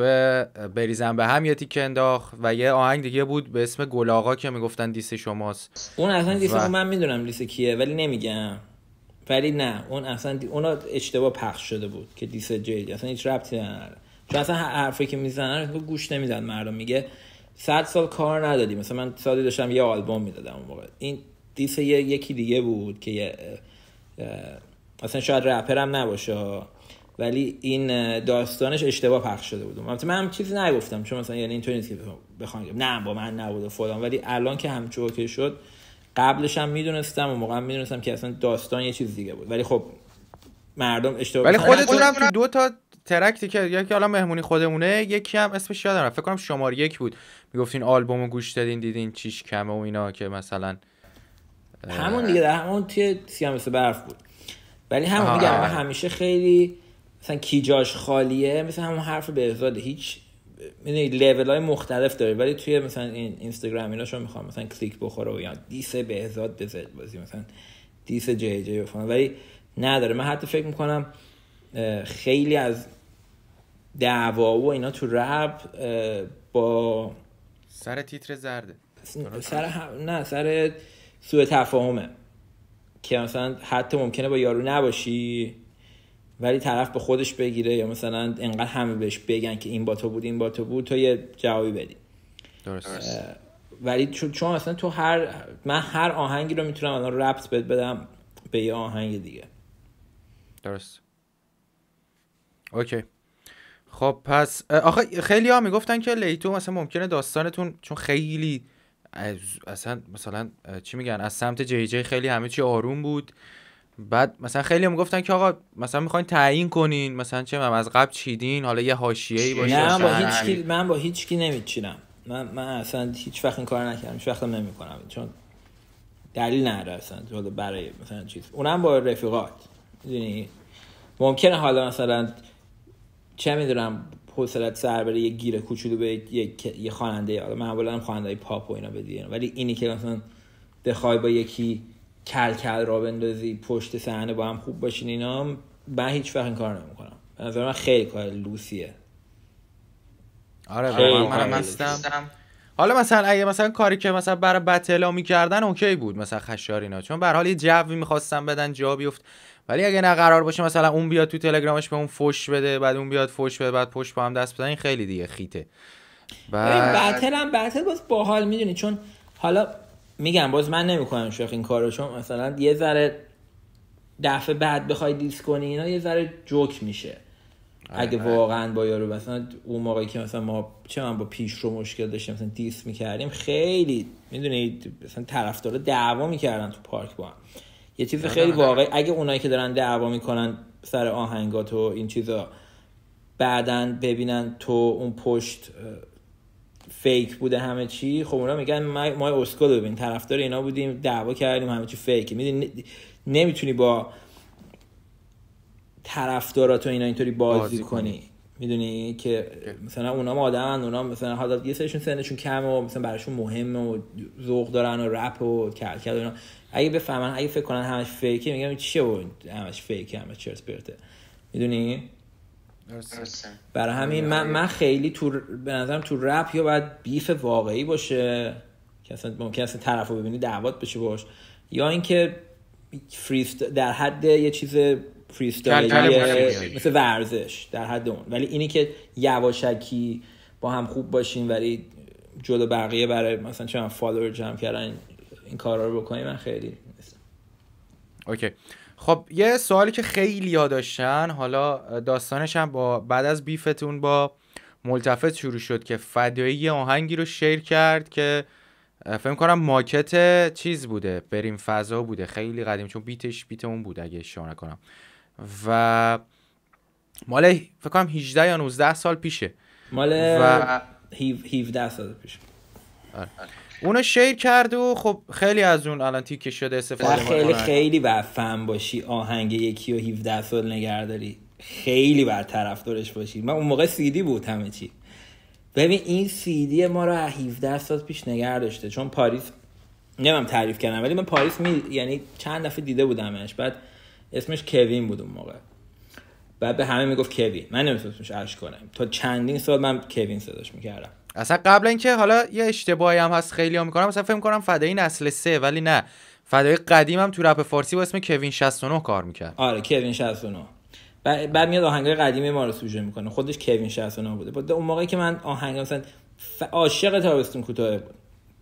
بریزن به هم یه تیک انداخت و یه آهنگ دیگه بود به اسم گلاغا که میگفتن دیس شماست اون اصلا دیس و... من میدونم دیس کیه ولی نمیگم ولی نه اون اصلا دی... اشتباه پخش شده بود که دیس جیدی اصلا هیچ ربطی نداره چون اصلا حرفی که میزنن گوش نمیدن مردم میگه صد سال کار ندادی مثلا من سالی داشتم یه آلبوم میدادم اون موقع این دیس یه... یکی دیگه بود که یه... اصلا شاید رپر هم نباشه ولی این داستانش اشتباه پخش شده بود البته من هم چیزی نگفتم چون مثلا یعنی اینطوری نیست که بخوام نه با من نبوده فلان ولی الان که همچو که شد قبلش هم میدونستم و موقع هم میدونستم که اصلا داستان یه چیز دیگه بود ولی خب مردم اشتباه ولی خودتون هم دو تا ترکتی که یکی حالا مهمونی خودمونه یکی هم اسمش یادم نمیاد فکر کنم شماره یک بود میگفتین آلبومو گوش دادین دیدین چیش کمه و اینا که مثلا همون دیگه همون توی سیام برف بود ولی همون میگم همیشه خیلی مثلا کیجاش خالیه مثل همون حرف به بهزاد هیچ میدونی لول های مختلف داره ولی توی مثلا این اینستاگرام اینا شما میخوام مثلا کلیک بخوره و یا دیس بهزاد زد بازی مثلا دیس جی جی ولی نداره من حتی فکر میکنم خیلی از دعوا و اینا تو رب با سر تیتر زرده سر نه سر سوء تفاهمه که مثلا حتی ممکنه با یارو نباشی ولی طرف به خودش بگیره یا مثلا انقدر همه بهش بگن که این با تو بود این با تو بود تا یه جوابی بدی درست ولی چون اصلا تو هر من هر آهنگی رو میتونم الان ربط بدم به یه آهنگ دیگه درست اوکی خب پس آخه خیلی ها میگفتن که لیتو مثلا ممکنه داستانتون چون خیلی اصلا مثلا چی میگن از سمت جی جی خیلی همه چی آروم بود بعد مثلا خیلی هم گفتن که آقا مثلا میخواین تعیین کنین مثلا چه من از قبل چیدین حالا یه حاشیه‌ای باشه نه با هیچ کی من با هیچ کی نمیچینم من من اصلا هیچ وقت این کار نکردم هیچ وقت نمیکنم چون دلیل نداره اصلا برای مثلا چیز اونم با رفیقات میدونی ممکنه حالا مثلا چه میدونم حوصلت سر بره یه گیر کوچولو به یه, یه خواننده حالا معمولا خواننده پاپ و اینا بدین ولی اینی که مثلا بخوای با یکی کل کل را بندازی پشت صحنه با هم خوب باشین اینا من هیچ وقت این کار نمیکنم به نظر من خیلی کار لوسیه آره من هستم حالا مثلا اگه مثلا کاری که مثلا برای بتلا میکردن اوکی بود مثلا خشار اینا چون به حال یه جوی میخواستن بدن جا بیفت ولی اگه نه قرار باشه مثلا اون بیاد تو تلگرامش به اون فوش بده بعد اون بیاد فوش بده بعد پشت با هم دست بدن. این خیلی دیگه خیته بعد بتل هم بتل باز باحال میدونی چون حالا میگم باز من نمیکنم شوخ این کارو چون مثلا یه ذره دفعه بعد بخوای دیس کنی اینا یه ذره جوک میشه آره، اگه آره. واقعا با یارو مثلا اون موقعی که مثلا ما چه من با پیش رو مشکل داشتیم مثلا دیس میکردیم خیلی میدونید مثلا طرفدارا دعوا میکردن تو پارک با هم یه چیز آره، خیلی واقعی اگه اونایی که دارن دعوا میکنن سر آهنگات و این چیزا بعدا ببینن تو اون پشت فیک بوده همه چی خب اونا میگن ما اسکو ببین طرفدار اینا بودیم دعوا کردیم همه چی فیک میدونی نمیتونی با طرفدارات تو اینا اینطوری بازی, بازی کنی, میدونی که مثلا اونا آدمن اونا مثلا حالا یه سرشون سنشون کمه و مثلا براشون مهمه و ذوق دارن و رپ و کل کل اینا اگه بفهمن اگه فکر کنن همش فیکه میگن چیه و همش فیکه همش چرت پرته میدونی برای همین من, من خیلی تو به نظرم تو رپ یا باید بیف واقعی باشه که اصلا ممکن است طرف رو ببینی دعوت بشه باش یا اینکه فریست در حد یه چیز فریست مثل ورزش در حد اون ولی اینی که یواشکی با هم خوب باشیم ولی جلو بقیه برای مثلا چون فالوور جمع کردن این کارا رو بکنیم من خیلی اوکی okay. خب یه سوالی که خیلی یاد داشتن حالا داستانش هم با بعد از بیفتون با ملتفت شروع شد که فدایی یه آهنگی رو شیر کرد که فکر کنم ماکت چیز بوده بریم فضا بوده خیلی قدیم چون بیتش بیت اون بود اگه اشتباه نکنم و مال فکر کنم 18 یا 19 سال پیشه مال و... 17 سال پیش آره. اونو شیر کرد و خب خیلی از اون الان تیکه شده استفاده خیلی خیلی بعد فن باشی آهنگ یکی و 17 سال نگرداری خیلی بر طرفدارش باشی من اون موقع سیدی بود همه چی ببین این سیدی ما رو 17 سال پیش نگر داشته چون پاریس نمیم تعریف کردم ولی من پاریس می... یعنی چند دفعه دیده بودمش بعد اسمش کوین بود اون موقع بعد به همه میگفت کوین من نمیتونستمش اش کنم تا چندین سال من کوین صداش میکردم اصلا قبل اینکه حالا یه اشتباهی هم هست خیلی هم میکنم مثلا فکر کنم فدای نسل سه ولی نه فدای قدیم هم تو رپ فارسی با اسم کوین 69 کار میکرد آره کوین 69 بعد میاد آهنگای قدیمی ما رو سوژه میکنه خودش کوین 69 بوده بعد اون موقعی که من آهنگ مثلا عاشق تابستون کوتاه بود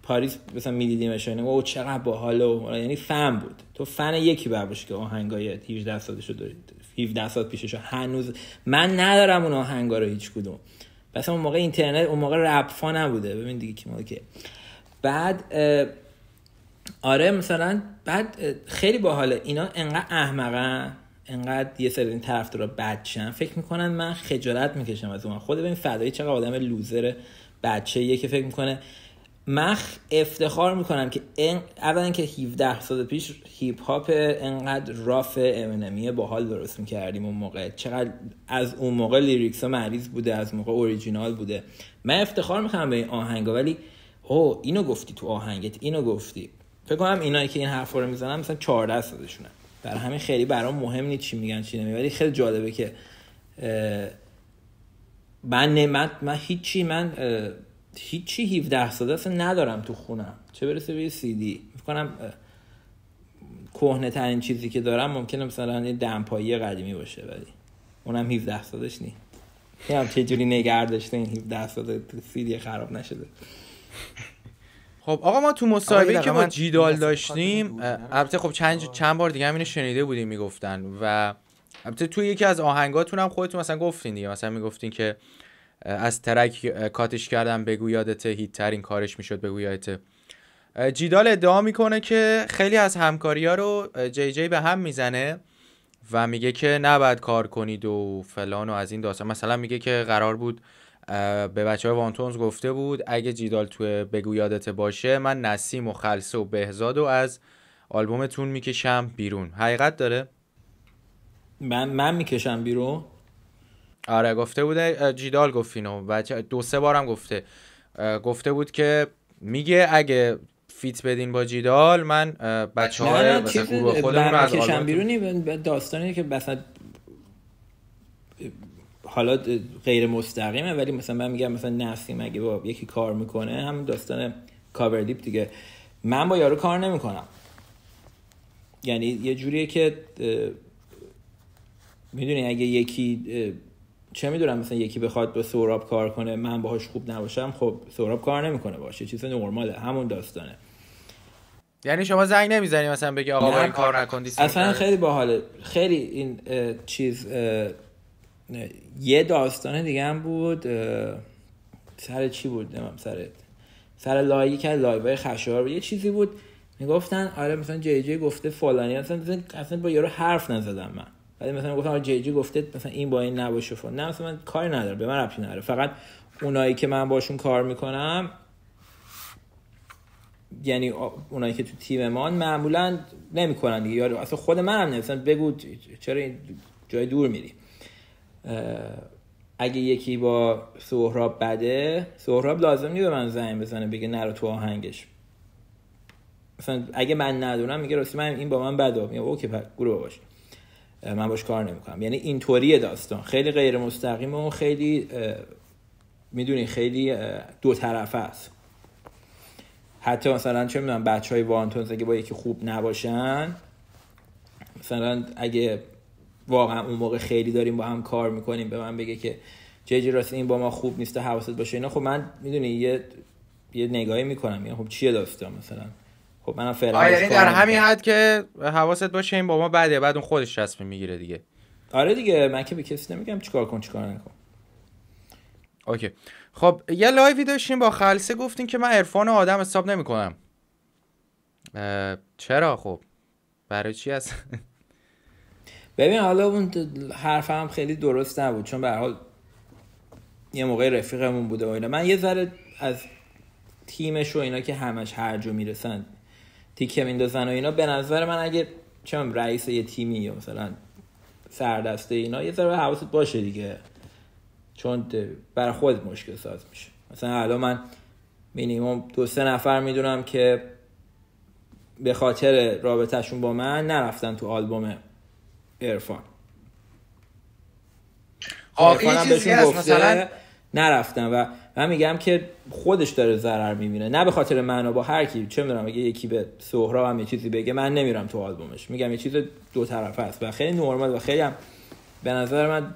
پاریس مثلا میدیدیمش و او چقدر باحال و آره، یعنی فن بود تو فن یکی بر که آهنگای 18 سالشو دارید 17 سال پیشش هنوز من ندارم اون آهنگا رو هیچ کدوم بس اون موقع اینترنت اون موقع فا نبوده ببین دیگه که موقع بعد آره مثلا بعد خیلی باحاله اینا انقدر احمقن انقدر یه سری این طرف رو بچن فکر میکنن من خجالت میکشم از اون خود ببین فدایی چقدر آدم لوزر بچه یه که فکر میکنه من افتخار میکنم که این اولا که 17 سال پیش هیپ هاپ انقدر راف M&M امنمی باحال درست میکردیم اون موقع چقدر از اون موقع لیریکس ها مریض بوده از موقع اوریجینال بوده من افتخار میکنم به این آهنگا ولی او اینو گفتی تو آهنگت اینو گفتی فکر کنم اینایی که این حرفا رو میزنن مثلا 14 سالشونه بر همین خیلی برام مهم نیست چی میگن چی نمیگن ولی خیلی جالبه که من نمت من هیچی من هیچی 17 ساله اصلا ندارم تو خونم چه برسه به سی دی میکنم کهنه ترین چیزی که دارم ممکنه مثلا یه دمپایی قدیمی باشه ولی اونم 17 سالش نی هم چه جوری نگر داشته این 17 ساله سی دی خراب نشده خب آقا ما تو مصاحبه که ما جیدال داشتیم البته خب چند چند بار دیگه همینو شنیده بودیم میگفتن و البته تو یکی از آهنگاتون هم خودتون مثلا گفتین دیگه مثلا میگفتین که از ترک کاتش کردم بگو یادته هیت ترین کارش میشد بگو یادته جیدال ادعا میکنه که خیلی از همکاری ها رو جی جی به هم میزنه و میگه که نباید کار کنید و فلان و از این داستان مثلا میگه که قرار بود به بچه های وانتونز گفته بود اگه جیدال تو بگو یادته باشه من نسیم و خلصه و بهزاد و از آلبومتون میکشم بیرون حقیقت داره من من میکشم بیرون آره گفته بوده جیدال گفت اینو و دو سه بارم گفته گفته بود که میگه اگه فیت بدین با جیدال من بچه های گروه خودمون رو از بیرونی داستانی که مثلا حالا غیر مستقیمه ولی مثلا من میگم مثلا نسیم اگه با یکی کار میکنه هم داستان کاوردیپ دیگه من با یارو کار نمیکنم یعنی یه جوریه که میدونی اگه یکی چه میدونم مثلا یکی بخواد با سوراب کار کنه من باهاش خوب نباشم خب سوراب کار نمیکنه باشه چیز نرماله همون داستانه یعنی شما زنگ نمیزنی مثلا بگی آقا این کار نکن اصلا خیلی باحاله خیلی این چیز یه داستان دیگه هم بود سر چی بود نمیم سر سر لایی که خشوار یه چیزی بود میگفتن آره مثلا جی جی گفته فلانی اصلا اصلا با یارو حرف نزدم من بعد مثلا گفتم جی جی گفته مثلا این با این نباشه فلان نه مثلا من کاری نداره به من ربطی نداره فقط اونایی که من باشون کار میکنم یعنی اونایی که تو تیم مان معمولا نمیکنن دیگه یارو اصلا خود منم مثلا بگو چرا این جای دور میری اگه یکی با سهراب بده سهراب لازم نیست به من زنگ بزنه بگه نرو تو آهنگش مثلا اگه من ندونم میگه راستی من این با من بده میگه اوکی گروه باشه. من باش کار نمیکنم یعنی اینطوری داستان خیلی غیر مستقیم و خیلی میدونی خیلی دو طرفه است حتی مثلا چه میدونم بچه های وانتونز اگه با یکی خوب نباشن مثلا اگه واقعا اون موقع خیلی داریم با هم کار میکنیم به من بگه که جیجی راست این با ما خوب نیست حواست باشه اینا خب من میدونی یه یه نگاهی میکنم یعنی خب چیه داستان مثلا خب منم فعلا آره، یعنی در همین حد که حواست باشه این با ما بعده بعد اون خودش تصمیم میگیره دیگه آره دیگه من که به کسی نمیگم چیکار کن چیکار نکن اوکی خب یه لایوی داشتیم با خلصه گفتین که من عرفان آدم حساب نمیکنم چرا خب برای چی هست ببین حالا اون حرفم خیلی درست نبود چون به حال یه موقع رفیقمون بوده و اینا من یه ذره از تیمش و اینا که همش جو میرسن تیکه میندازن و اینا به نظر من اگه چون رئیس یه تیمی یا مثلا سردسته اینا یه ذره حواست باشه دیگه چون بر خود مشکل ساز میشه مثلا الان من مینیمم دو سه نفر میدونم که به خاطر رابطهشون با من نرفتن تو آلبوم ارفان خب، ایرفانم بهشون چیزی هست مثلا نرفتن و من میگم که خودش داره ضرر میبینه نه به خاطر من و با هر کی چه میدونم اگه یکی به سهرا هم یه چیزی بگه من نمیرم تو آلبومش میگم یه چیز دو طرفه است و خیلی نرمال و خیلی هم به نظر من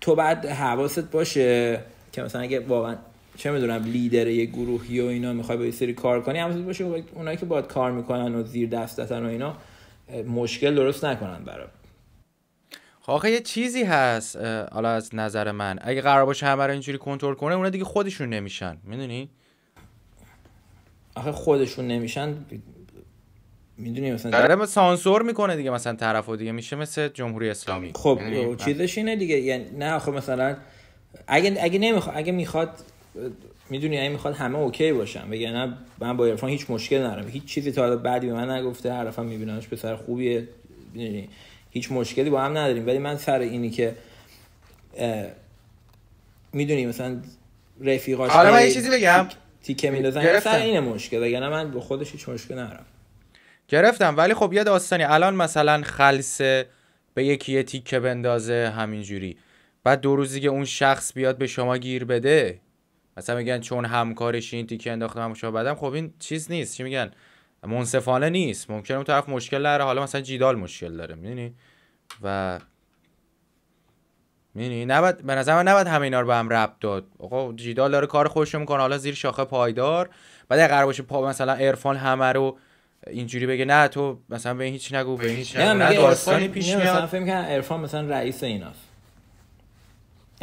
تو بعد حواست باشه که مثلا اگه واقعا چه میدونم لیدر یه گروهی و اینا میخوای با یه سری کار کنی حواست باشه اونایی که باید کار میکنن و زیر دستتن و اینا مشکل درست نکنن برای خب، آخه یه چیزی هست حالا از نظر من اگه قرار باشه همه رو اینجوری کنترل کنه اونا دیگه خودشون نمیشن میدونی آخه خودشون نمیشن میدونی مثلا داره سانسور میکنه دیگه مثلا طرفو دیگه میشه مثل جمهوری اسلامی خب چیزش اینه دیگه یعنی نه آخه مثلا اگه اگه نمیخواد اگه میخواد میدونی اگه میخواد همه اوکی بگه نه من با عرفان هیچ مشکل ندارم هیچ چیزی تا حالا بعدی به من نگفته حرفم میبینمش سر خوبیه میدونی هیچ مشکلی با هم نداریم ولی من سر اینی که میدونی مثلا رفیقاش آره من یه چیزی بگم تیکه میدازن، سر اینه مشکل نه من به خودش هیچ مشکل ندارم گرفتم ولی خب یه داستانی الان مثلا خلصه به یکی یه تیکه بندازه همینجوری بعد دو روزی که اون شخص بیاد به شما گیر بده مثلا میگن چون همکارش این تیکه انداخته من شما بدم خب این چیز نیست چی میگن منصفانه نیست ممکنه اون طرف مشکل داره حالا مثلا جیدال مشکل داره میدونی و میدونی نباید به نظر من نباید همه اینا رو به هم ربط داد آقا جیدال داره کار خوش میکنه حالا زیر شاخه پایدار بعد اگه قرار باشه پا مثلا عرفان همه رو اینجوری بگه نه تو مثلا به هیچ نگو به هیچ نگو نه پیش میاد مثلا فکر کنم عرفان مثلا رئیس ایناست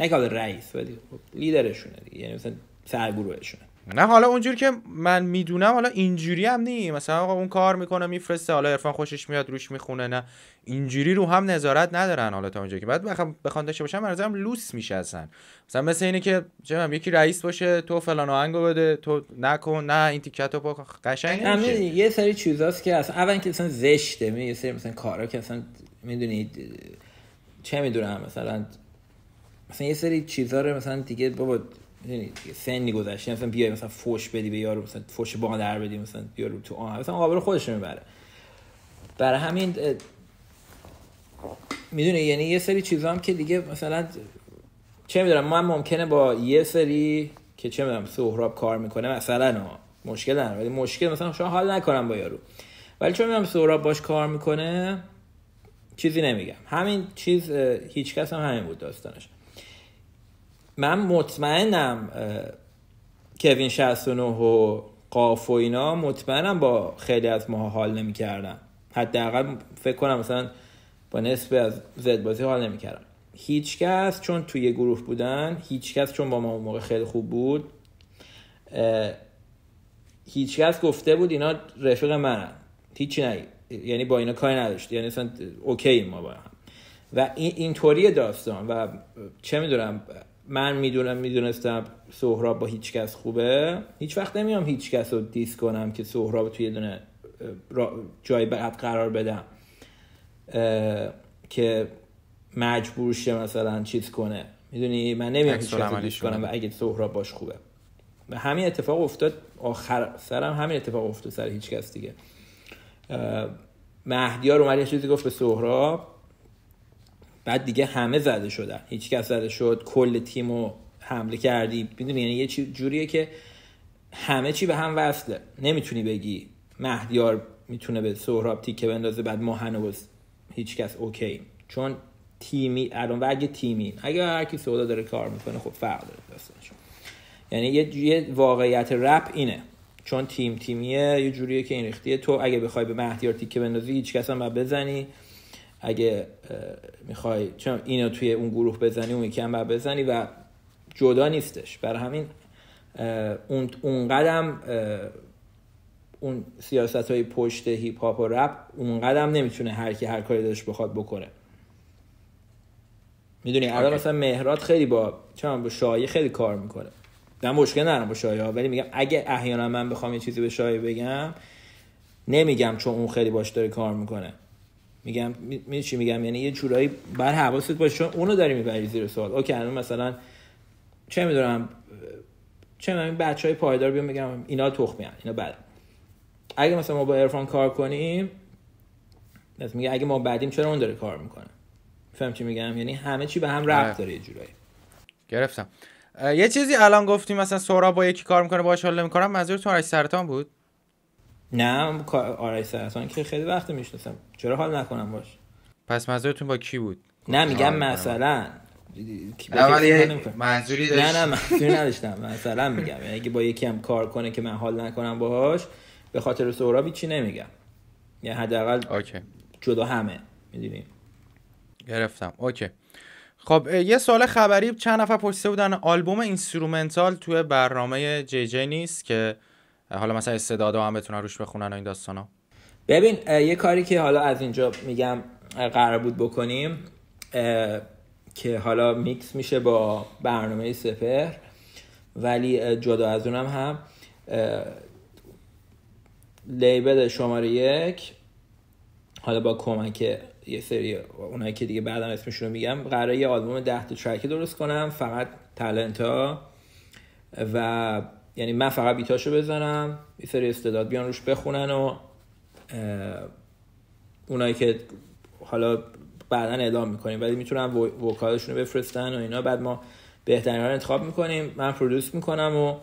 نه رئیس ولی خب، لیدرشونه دیگه یعنی مثلا سرگروهشونه نه حالا اونجوری که من میدونم حالا اینجوری هم نی مثلا آقا اون کار میکنه میفرسته حالا عرفان خوشش میاد روش میخونه نه اینجوری رو هم نظارت ندارن حالا تا اونجا که بعد بخوام بخوام داشته باشم ازم لوس میشه اصلا مثلا مثل اینه که چه یکی رئیس باشه تو فلان آهنگو بده تو نکن نه این تیکتو با قشنگ یه سری چیزاست که اصلا اول که اصلا زشته می یه سری مثلا کارا که اصلا میدونید چه میدونم مثلا مثلا یه سری چیزا رو مثلا دیگه بابا میدونی سنی گذشته یعنی مثلا بیای مثلا فوش بدی به یارو مثلا فوش با در بدی مثلا یارو تو آن مثلا قابل خودش میبره برای همین میدونه یعنی یه سری چیزا هم که دیگه مثلا چه میدونم من ممکنه با یه سری که چه میدونم سهراب کار میکنه مثلا مشکل نه ولی مشکل مثلا شما حال نکنم با یارو ولی چون میدونم سهراب باش کار میکنه چیزی نمیگم همین چیز هیچکس هم همین بود داستانش من مطمئنم کوین 69 و قاف و اینا مطمئنم با خیلی از ماها حال نمیکردم حداقل فکر کنم مثلا با نصف از زد بازی حال نمیکردم هیچکس چون توی گروه بودن هیچکس چون با ما موقع خیلی خوب بود هیچکس گفته بود اینا رفیق من هیچی نی. یعنی با اینا کاری نداشت یعنی مثلا اوکی ما با هم و این اینطوری داستان و چه میدونم من میدونم میدونستم سهراب با هیچکس خوبه هیچ وقت نمیام کس رو دیس کنم که سهراب توی دونه جای بعد قرار بدم که مجبور شه مثلا چیز کنه میدونی من نمیام هیچ کس کنم و اگه سهراب باش خوبه و همین اتفاق افتاد آخر سرم همین اتفاق افتاد سر هیچ کس دیگه مهدیار اومد یه چیزی گفت به سهراب بعد دیگه همه زده شدن هیچ کس زده شد کل تیم رو حمله کردی میدونی یعنی یه جوریه که همه چی به هم وصله نمیتونی بگی مهدیار میتونه به سهراب تیکه بندازه بعد ماهنوز و هیچ کس اوکی چون تیمی الان و اگه تیمی اگه هر کی سودا داره کار میکنه خب فرق داره یعنی یه, یه واقعیت رپ اینه چون تیم تیمیه یه جوریه که این ریختیه تو اگه بخوای به مهدیار تیکه بندازی هیچ کس هم بزنی اگه میخوای چون اینو توی اون گروه بزنی اون یکی هم بزنی و جدا نیستش بر همین اون اون قدم اون سیاست های پشت هیپ هاپ و رپ اون قدم نمیتونه هر کی هر کاری داشت بخواد بکنه میدونی الان مثلا مهرات خیلی با چون با شایی خیلی کار میکنه من مشکل ندارم با ها ولی میگم اگه احیانا من بخوام یه چیزی به شایی بگم نمیگم چون اون خیلی باش داره کار میکنه میگم می چی میگم یعنی یه جورایی بر حواست باشه چون اونو داری میبری زیر سوال اوکی الان مثلا چه میدونم چه میدونم بچه های پایدار بیام میگم اینا تخمی هن. اینا بد اگه مثلا ما با ارفان کار کنیم مثلا میگه اگه ما بعدیم چرا اون داره کار میکنه فهم چی میگم یعنی همه چی به هم رفت آره. داره یه جورایی گرفتم یه چیزی الان گفتیم مثلا سورا با یکی کار میکنه باش حال نمیکنم منظورتون تو سرطان بود نه آرای سرطان که خیلی وقت میشناسم چرا حال نکنم باش پس منظورتون با کی بود نه میگم مثلا منظوری نه نه منظوری نداشتم مثلا میگم یعنی اگه با یکی هم کار کنه که من حال نکنم باهاش به خاطر سهرابی چی نمیگم یعنی حداقل جدا همه میدونیم گرفتم اوکی خب یه سوال خبری چند نفر پرسیده بودن آلبوم اینسترومنتال توی برنامه جی جی نیست که حالا مثلا استعداد هم بتونن روش بخونن و این ها ببین یه کاری که حالا از اینجا میگم قرار بود بکنیم که حالا میکس میشه با برنامه سپر ولی جدا از اونم هم لیبل شماره یک حالا با کمک یه سری اونایی که دیگه بعدم اسمشون رو میگم قراره یه آلبوم ده تا ترکی درست کنم فقط تلنت ها و یعنی من فقط بیتاشو بزنم یه سری استعداد بیان روش بخونن و اونایی که حالا بعدا اعلام میکنیم ولی میتونن وکالشون رو بفرستن و اینا بعد ما بهترین رو انتخاب میکنیم من پرودوس میکنم و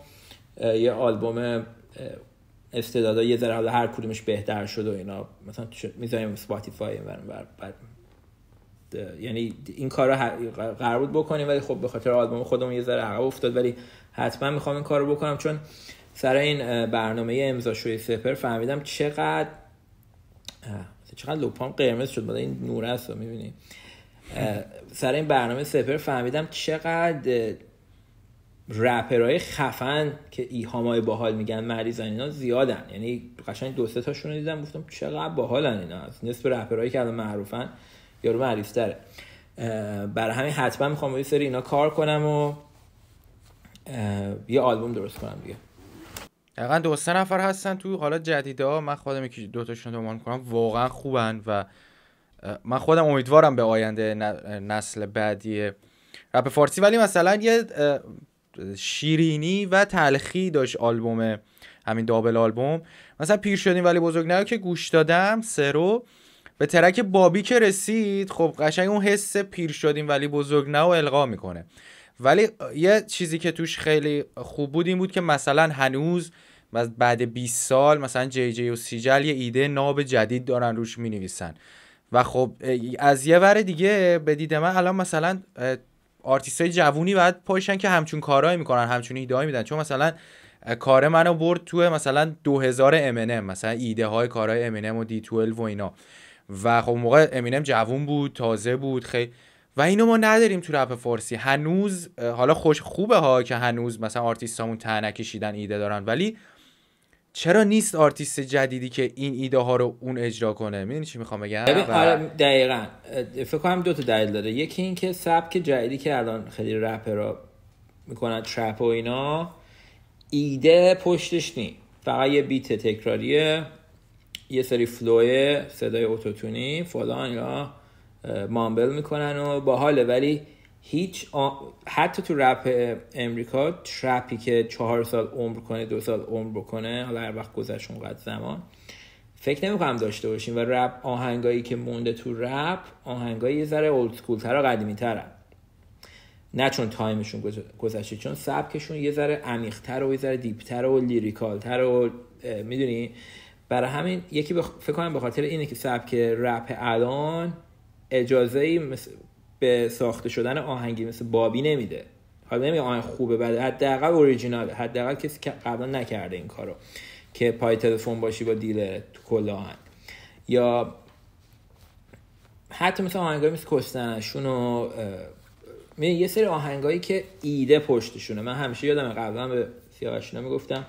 یه آلبوم استعدادا یه ذره حالا هر کدومش بهتر شد و اینا مثلا میذاریم سپاتیفای بر بر یعنی این کار رو قرار بود بکنیم ولی خب به خاطر آلبوم خودمون یه ذره عقب افتاد ولی حتما میخوام این کارو بکنم چون سر این برنامه امضا شوی سپر فهمیدم چقدر چقدر لپام قرمز شد بالا این نور است میبینی سر این برنامه سپر فهمیدم چقدر رپرهای خفن که ایهامای باحال میگن مریضن اینا زیادن یعنی قشنگ دو سه تاشون رو دیدم گفتم چقدر باحالن اینا از نصف رپرهایی که الان معروفن یارو مریض داره برای همین حتما میخوام یه سری اینا کار کنم و یه آلبوم درست کنم دیگه دقیقا دو سه نفر هستن تو حالا جدیدا، من خودم یکی دو تاشون رو کنم واقعا خوبن و من خودم امیدوارم به آینده نسل بعدی رپ فارسی ولی مثلا یه شیرینی و تلخی داشت آلبوم همین دابل آلبوم مثلا پیر شدیم ولی بزرگ نه که گوش دادم سرو به ترک بابی که رسید خب قشنگ اون حس پیر شدیم ولی بزرگ نه و القا میکنه ولی یه چیزی که توش خیلی خوب بود این بود که مثلا هنوز بعد 20 سال مثلا جی جی و سیجل یه ایده ناب جدید دارن روش می نویسن و خب از یه ور دیگه به دید من الان مثلا آرتیست های جوونی باید پاشن که همچون کارهایی میکنن همچون ایده میدن چون مثلا کار منو برد تو مثلا 2000 ام M&M، مثلا ایده های کارهای امنم M&M و دی 12 و اینا و خب موقع امینم M&M جوون بود تازه بود خیلی و اینو ما نداریم تو رپ فارسی هنوز حالا خوش خوبه ها که هنوز مثلا آرتیستامون ته کشیدن ایده دارن ولی چرا نیست آرتیست جدیدی که این ایده ها رو اون اجرا کنه میدونی چی میخوام بگم و... آره، دقیقا فکر کنم دو تا دلیل داره یکی این که سبک جدیدی که الان خیلی را میکنن ترپ و اینا ایده پشتش نی فقط یه بیت تکراریه یه سری فلوه صدای اتوتونی فلان یا مامبل میکنن و باحاله ولی هیچ آ... حتی تو رپ امریکا ترپی که چهار سال عمر کنه دو سال عمر بکنه حالا هر وقت گذشت اونقدر زمان فکر نمیکنم داشته باشیم و رپ آهنگایی که مونده تو رپ آهنگایی یه ذره اولد سکول تر و قدیمی تره نه چون تایمشون گذشته چون سبکشون یه ذره تر و یه ذره دیپتر و تر و میدونی برای همین یکی بخ... فکر کنم به خاطر اینه که سبک رپ الان اجازه ای مثل به ساخته شدن آهنگی مثل بابی نمیده حالا نمیگه آهنگ خوبه بعد حداقل اوریجینال حداقل کسی که قبلا نکرده این کارو که پای تلفن باشی با دیل تو کل آهنگ یا حتی مثل آهنگایی مثل کشتنشون و یه سری آهنگایی که ایده پشتشونه من همیشه یادم قبلا به سیاوشنا میگفتم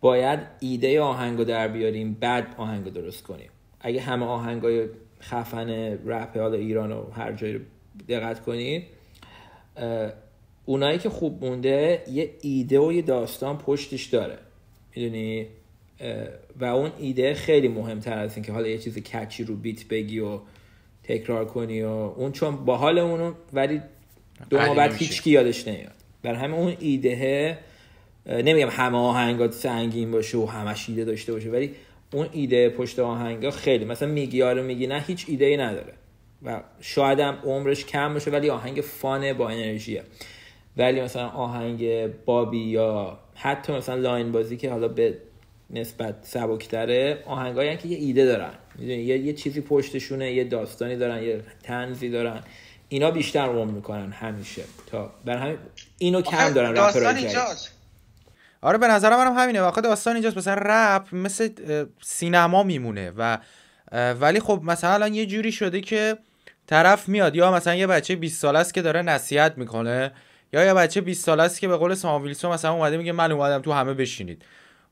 باید ایده آهنگو در بیاریم بعد آهنگو درست کنیم اگه همه آهنگای خفن رپ حالا ایران و هر جایی رو دقت کنید اونایی که خوب مونده یه ایده و یه داستان پشتش داره میدونی و اون ایده خیلی مهمتر از اینکه حالا یه چیز کچی رو بیت بگی و تکرار کنی و اون چون با حال اونو ولی دو ماه بعد هیچ کی یادش نمیاد بر همه اون ایده نمیگم همه آهنگات سنگین باشه و همش ایده داشته باشه ولی اون ایده پشت آهنگا خیلی مثلا میگی آره میگی نه هیچ ایده ای نداره و شاید هم عمرش کم باشه ولی آهنگ فانه با انرژیه ولی مثلا آهنگ بابی یا حتی مثلا لاین بازی که حالا به نسبت سبکتره آهنگایی که یه ایده دارن میدونی یه،, یه چیزی پشتشونه یه داستانی دارن یه تنزی دارن اینا بیشتر عمر میکنن همیشه تا بر همین اینو کم دارن اینجاست آره به نظر منم همینه واقعا داستان اینجاست مثلا رپ مثل سینما میمونه و ولی خب مثلا الان یه جوری شده که طرف میاد یا مثلا یه بچه 20 ساله است که داره نصیحت میکنه یا یه بچه 20 ساله است که به قول سام ویلسون مثلا اومده میگه من اومدم تو همه بشینید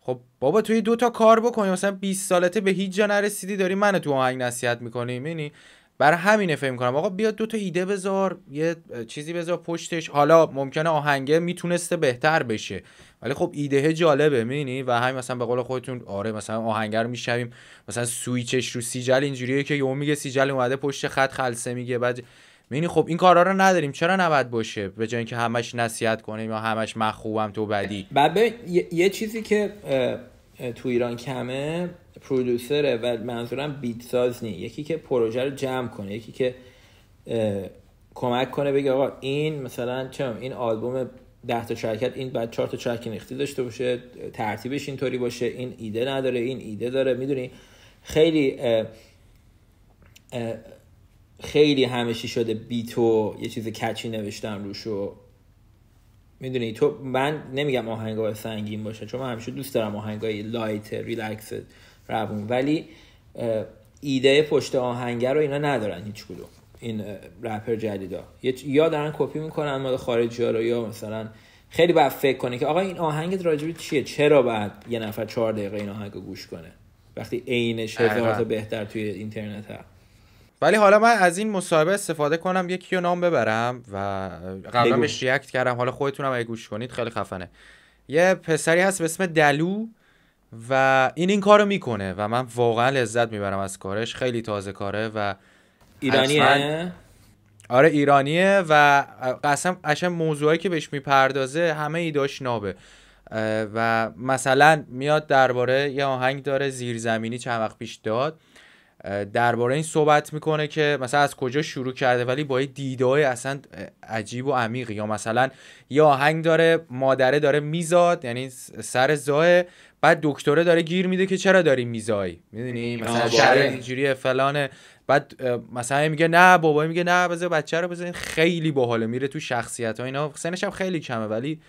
خب بابا توی دو تا کار بکنی مثلا 20 سالته به هیچ جا نرسیدی داری من تو آهنگ نصیحت میکنی یعنی بر همینه فکر کنم. آقا بیا دو تا ایده بذار یه چیزی بذار پشتش حالا ممکنه آهنگه میتونسته بهتر بشه ولی خب ایده جالبه میبینی و همین مثلا به قول خودتون آره مثلا آهنگر میشویم مثلا سویچش رو سیجل اینجوریه که یهو میگه سیجل اومده پشت خط خلسه میگه بعد میبینی خب این کارا رو نداریم چرا نباید باشه به جای اینکه همش نصیحت کنیم یا همش من خوبم تو بدی بعد یه،, چیزی که تو ایران کمه پرودوسره و منظورم ساز نیه یکی که پروژه رو جمع کنه یکی که کمک کنه بگه آقا این مثلا چم این آلبوم ده تا شرکت این بعد چهار تا چرک نختی داشته باشه ترتیبش اینطوری باشه این ایده نداره این ایده داره میدونی خیلی خیلی همشی شده بیتو یه چیز کچی نوشتم روش و میدونی تو من نمیگم های سنگین باشه چون من همیشه دوست دارم آهنگای لایت ریلکس روون ولی ایده پشت آهنگه رو اینا ندارن هیچ کدوم این رپر جدیدا یا دارن کپی میکنن مال خارجی ها رو یا مثلا خیلی باید فکر کنه که آقا این آهنگت راجبی چیه چرا بعد یه نفر چهار دقیقه این آهنگ رو گوش کنه وقتی عینش هزار بهتر توی اینترنت ها ولی حالا من از این مصاحبه استفاده کنم یکی رو نام ببرم و قبلا بهش ریاکت کردم حالا خودتونم اگه گوش کنید خیلی خفنه یه پسری هست به اسم دلو و این این کارو میکنه و من واقعا لذت میبرم از کارش خیلی تازه کاره و ایرانیه آره ایرانیه و قسم اصلا موضوعی که بهش میپردازه همه ایداش نابه و مثلا میاد درباره یه آهنگ داره زیرزمینی چند وقت پیش داد درباره این صحبت میکنه که مثلا از کجا شروع کرده ولی با یه دیدای اصلا عجیب و عمیق یا مثلا یه آهنگ داره مادره داره میزاد یعنی سر زاه بعد دکتره داره گیر میده که چرا داری میزایی میدونی مثلا فلانه بعد مثلا میگه نه بابا میگه نه بذار بچه رو بزنین خیلی باحاله میره تو شخصیت ها اینا سنش هم خیلی کمه ولی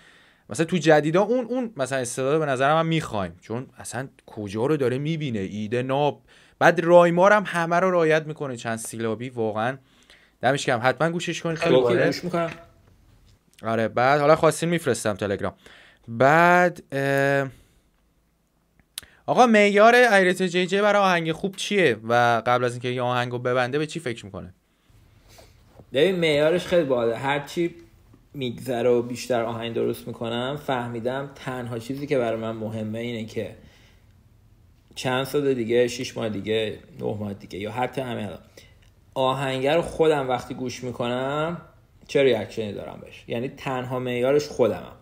مثلا تو جدیدا اون اون مثلا استعداد به نظر من میخوایم چون اصلا کجا رو داره میبینه ایده ناب بعد رایمار هم همه رو رایت میکنه چند سیلابی واقعا دمش کم حتما گوشش کنید خیلی گوش آره بعد حالا خواستین میفرستم تلگرام بعد آقا معیار ایرت جی جی برای آهنگ خوب چیه و قبل از اینکه یه آهنگو ببنده به چی فکر میکنه ببین معیارش خیلی بالا هر چی میگذره و بیشتر آهنگ درست میکنم فهمیدم تنها چیزی که برای من مهمه اینه که چند سال دیگه 6 ماه دیگه 9 ماه دیگه یا حتی همین الان آهنگ رو خودم وقتی گوش میکنم چه ریاکشنی دارم بهش یعنی تنها معیارش خودمم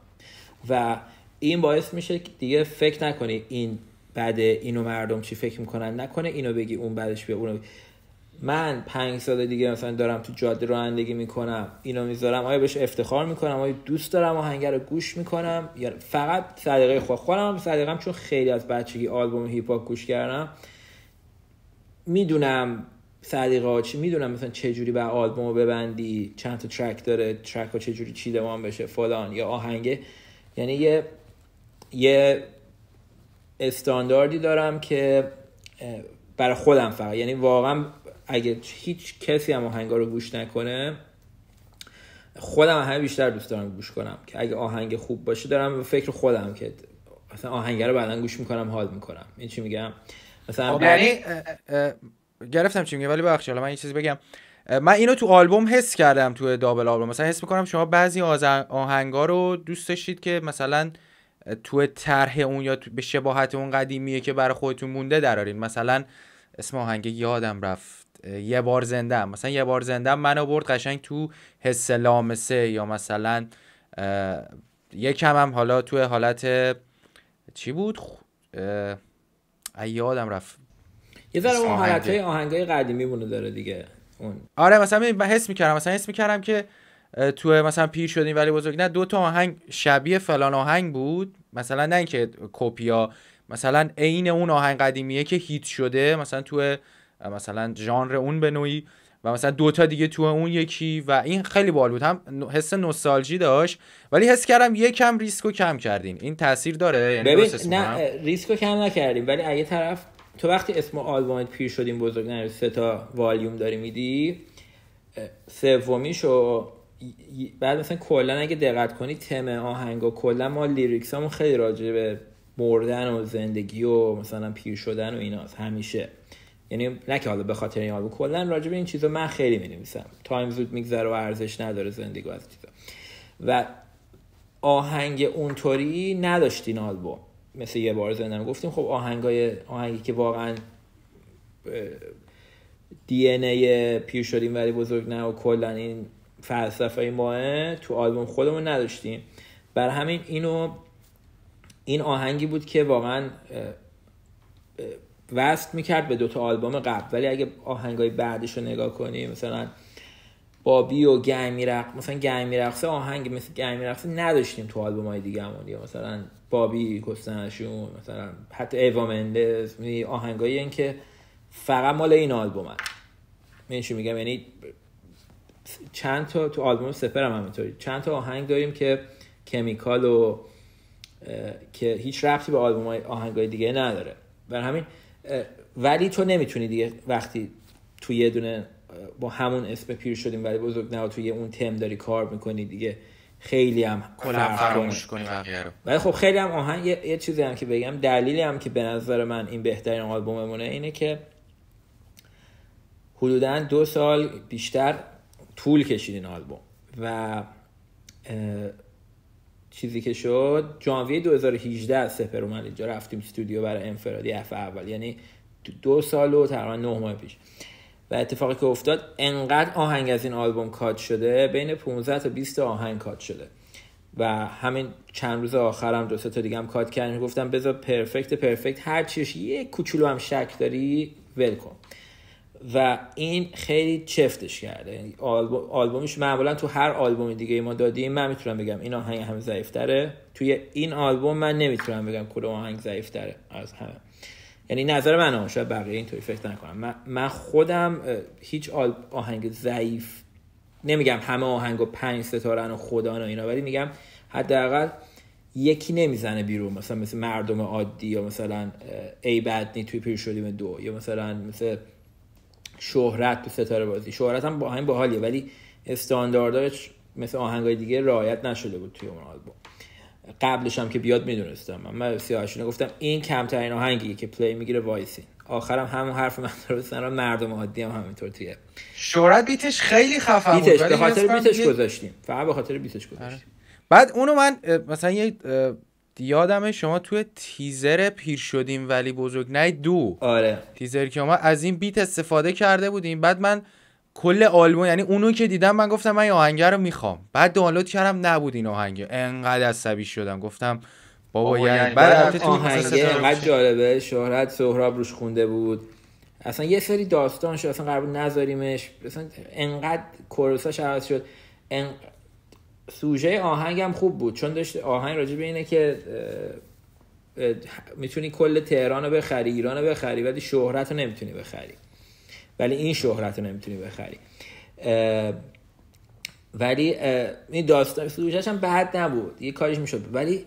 و این باعث میشه که دیگه فکر نکنی این بعد اینو مردم چی فکر میکنن نکنه اینو بگی اون بعدش بیا اونو بگی. من پنج سال دیگه مثلا دارم تو جاده رانندگی میکنم اینو میذارم آیا بهش افتخار میکنم آیا دوست دارم آهنگ رو گوش میکنم یا فقط صدقه خود خودم هم چون خیلی از بچگی آلبوم هیپ هاپ گوش کردم میدونم صدقه ها چی میدونم مثلا چه جوری به آلبوم ببندی چند تا ترک داره ترک ها چه جوری چیدمان بشه فلان یا آهنگه یعنی یه یه استانداردی دارم که برای خودم فقط یعنی واقعا اگه هیچ کسی هم آهنگا رو گوش نکنه خودم همه بیشتر دوست دارم گوش کنم که اگه آهنگ خوب باشه دارم به فکر خودم که مثلا آهنگ رو بعدا گوش میکنم حال میکنم این چی میگم مثلا خب، یعنی، گرفتم چی میگم ولی بخش حالا من یه چیزی بگم من اینو تو آلبوم حس کردم تو دابل آلبوم مثلا حس میکنم شما بعضی آهنگا رو دوست داشتید که مثلا تو طرح اون یا به شباهت اون قدیمیه که برای خودتون مونده درارین مثلا اسم آهنگ یادم رفت یه بار زنده مثلا یه بار زنده من برد قشنگ تو حس لامسه یا مثلا یکم هم حالا تو حالت چی بود یادم رفت یه ذره اون حالت های قدیمی داره دیگه اون آره مثلا حس میکردم مثلا حس میکردم که تو مثلا پیر شدیم ولی بزرگ نه دو تا آهنگ شبیه فلان آهنگ بود مثلا نه اینکه کپیا مثلا عین اون آهنگ قدیمیه که هیت شده مثلا تو مثلا ژانر اون به نوعی و مثلا دوتا دیگه تو اون یکی و این خیلی بال بود هم حس نوستالژی داشت ولی حس کردم یکم ریسکو کم کردین این تاثیر داره یعنی ببین نه ریسکو کم نکردیم ولی اگه طرف تو وقتی اسم آلبومت پیر شدیم بزرگ نه سه تا والیوم داری میدی سومیشو بعد مثلا کلا اگه دقت کنی تم آهنگا کلا ما لیریکس همون خیلی راجع به مردن و زندگی و مثلا پیر شدن و اینا همیشه یعنی نه که حالا به خاطر این آلبوم کلا راجع به این چیزا من خیلی می نویسم تایم زود میگذره و ارزش نداره زندگی و از چیزا و آهنگ اونطوری نداشت این آلبوم مثل یه بار زندم گفتیم خب آهنگای آهنگی که واقعا دی ان ای پیر شدیم ولی بزرگ نه و کلا این فلسفه ماه تو آلبوم خودمون نداشتیم بر همین اینو این آهنگی بود که واقعا وست میکرد به دوتا آلبوم قبل ولی اگه آهنگای بعدش رو نگاه کنی مثلا بابی و گمی رقص مثلا گمی رقصه آهنگ مثل گمی رقصه نداشتیم تو آلبوم های دیگه همون یا مثلا بابی کستنشون مثلا حتی ایوا مندز یعنی آهنگایی این که فقط مال این آلبوم هست میگم یعنی چند تا تو آلبوم سپر هم همینطوری چند تا آهنگ داریم که کمیکال و که هیچ ربطی به آلبوم های دیگه نداره بر همین ولی تو نمیتونی دیگه وقتی تو یه دونه با همون اسم پیر شدیم ولی بزرگ نه توی اون تم داری کار میکنی دیگه خیلی هم فراموش کنی ولی خب خیلی هم آهنگ یه،, چیزی هم که بگم دلیلی هم که به نظر من این بهترین آلبوممونه اینه که حدودا دو سال بیشتر طول کشید این آلبوم و چیزی که شد جانویه 2018 سپر اومد اینجا رفتیم استودیو برای انفرادی اف اول یعنی دو سال و تقریبا نه ماه پیش و اتفاقی که افتاد انقدر آهنگ از این آلبوم کات شده بین 15 تا 20 آهنگ کات شده و همین چند روز آخرم هم دو تا دیگه هم کات کردن گفتم بذار پرفکت پرفکت هر چیش یه کوچولو هم شک داری ول کن و این خیلی چفتش کرده یعنی آلبومش معمولا تو هر آلبوم دیگه ما دادیم من میتونم بگم این آهنگ هم ضعیفتره توی این آلبوم من نمیتونم بگم کدوم آهنگ ضعیفتره از همه یعنی نظر من ها شاید بقیه اینطوری فکر نکنم من خودم هیچ آهنگ ضعیف نمیگم همه آهنگ و پنج ستارن و خدان و اینا ولی میگم حداقل یکی نمیزنه بیرون مثلا مثل مردم عادی یا مثلا ای بدنی توی پیر شدیم دو یا مثلا مثل شهرت تو ستاره بازی شهرت هم با هم باحالیه ولی استاندارداش مثل آهنگای دیگه رعایت نشده بود توی اون آلبوم قبلش هم که بیاد میدونستم من من سیاهشون گفتم این کمترین آهنگی که پلی میگیره وایسین آخرم همون حرف من درست نرم مردم عادی هم همینطور توی شهرت بیتش خیلی خفه بود بیتش به خاطر بیتش گذاشتیم فقط به خاطر بیتش آره. گذاشتیم بعد اونو من مثلا یه یادمه شما توی تیزر پیر شدیم ولی بزرگ نه دو آره تیزر که ما از این بیت استفاده کرده بودیم بعد من کل آلبوم یعنی اونو که دیدم من گفتم من آهنگ رو میخوام بعد دانلود کردم نبود این آهنگ انقدر عصبی شدم گفتم بابا, یعنی, یعنی بعد آهنگ انقدر جالبه شهرت سهراب روش خونده بود اصلا یه سری داستان شد اصلا قرار نذاریمش اصلا انقدر کورساش عوض شد سوژه آهنگم خوب بود چون داشت آهنگ راجع به اینه که میتونی کل تهران رو بخری ایران رو بخری ولی شهرت رو نمیتونی بخری ولی این شهرت رو نمیتونی بخری ولی این داستان سوژهش هم بد نبود یه کاریش میشد ولی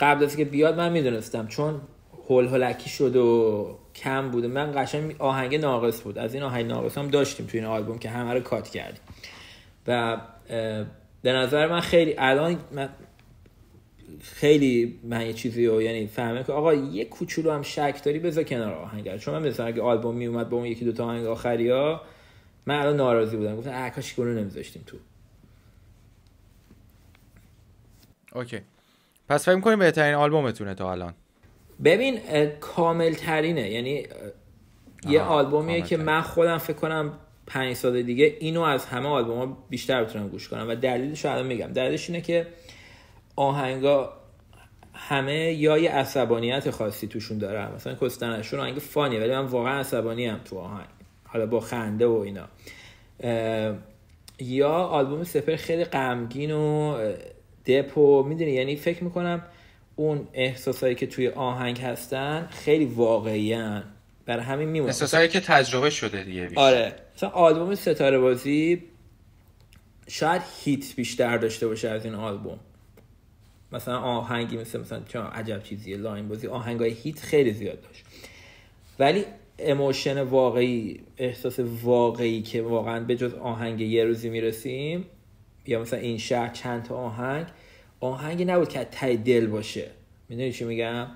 قبل از که بیاد من میدونستم چون هول هلکی شد و کم بود من قشنگ آهنگ ناقص بود از این آهنگ ناقص هم داشتیم توی این آلبوم که همه رو کات کردیم و به نظر من خیلی الان من خیلی من یه چیزی رو یعنی فهمه که آقا یه کوچولو هم شک داری بذار کنار آهنگ چون من مثلا اگه آلبوم می اومد با اون یکی دو تا آهنگ آخریا من الان ناراضی بودم گفتم آ کاش گونه نمیذاشتیم تو اوکی پس فکر کنیم بهترین آلبومتونه تا الان ببین کامل ترینه یعنی یه آلبومیه که من خودم فکر کنم پنج سال دیگه اینو از همه آلبوم بیشتر بتونم گوش کنم و دلیلش الان میگم دلیلش اینه که آهنگا همه یا یه عصبانیت خاصی توشون داره مثلا کستنشون آهنگ فانیه ولی من واقعا عصبانی هم تو آهنگ حالا با خنده و اینا یا آلبوم سپر خیلی غمگین و دپ و میدونی یعنی فکر میکنم اون احساسایی که توی آهنگ هستن خیلی واقعی بر همین میمونه احساسایی که تجربه شده دیگه آره مثلا آلبوم ستاره بازی شاید هیت بیشتر داشته باشه از این آلبوم مثلا آهنگی مثل مثلا چون عجب چیزیه لاین بازی های هیت خیلی زیاد داشت ولی اموشن واقعی احساس واقعی که واقعا به جز آهنگ یه روزی میرسیم یا مثلا این شهر چند تا آهنگ آهنگی نبود که تای دل باشه میدونی چی میگم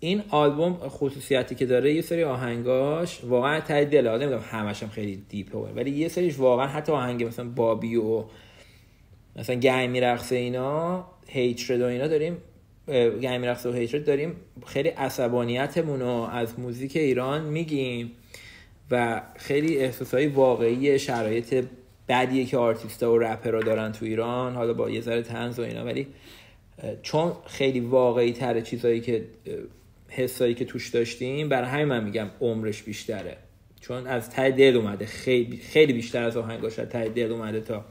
این آلبوم خصوصیتی که داره یه سری آهنگاش واقعا تای دل نمیدونم همش هم خیلی دیپه ولی یه سریش واقعا حتی آهنگ مثلا بابی و مثلا گهی میرقصه اینا هیترد و اینا داریم گهی میرقصه و هیترد داریم خیلی عصبانیتمون رو از موزیک ایران میگیم و خیلی احساسهای واقعی شرایط بدیه که آرتیستا و رپرها دارن تو ایران حالا با یه ذره تنز و اینا ولی چون خیلی واقعی تر چیزایی که حسایی که توش داشتیم برای همین من میگم عمرش بیشتره چون از ته دل اومده خیلی بیشتر از آهنگاش از ته دل اومده تا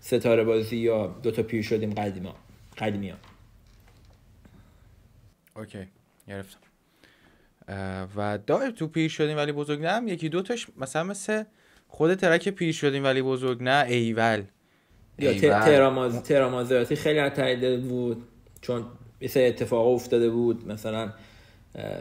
ستاره بازی یا دوتا پیر شدیم قدیما قدیمی ها اوکی گرفتم و دایر تو پیر شدیم ولی بزرگ نه یکی دوتاش مثلا مثل خود ترک پیر شدیم ولی بزرگ نه ایول یا تراماز، خیلی از بود چون مثل اتفاق افتاده بود مثلا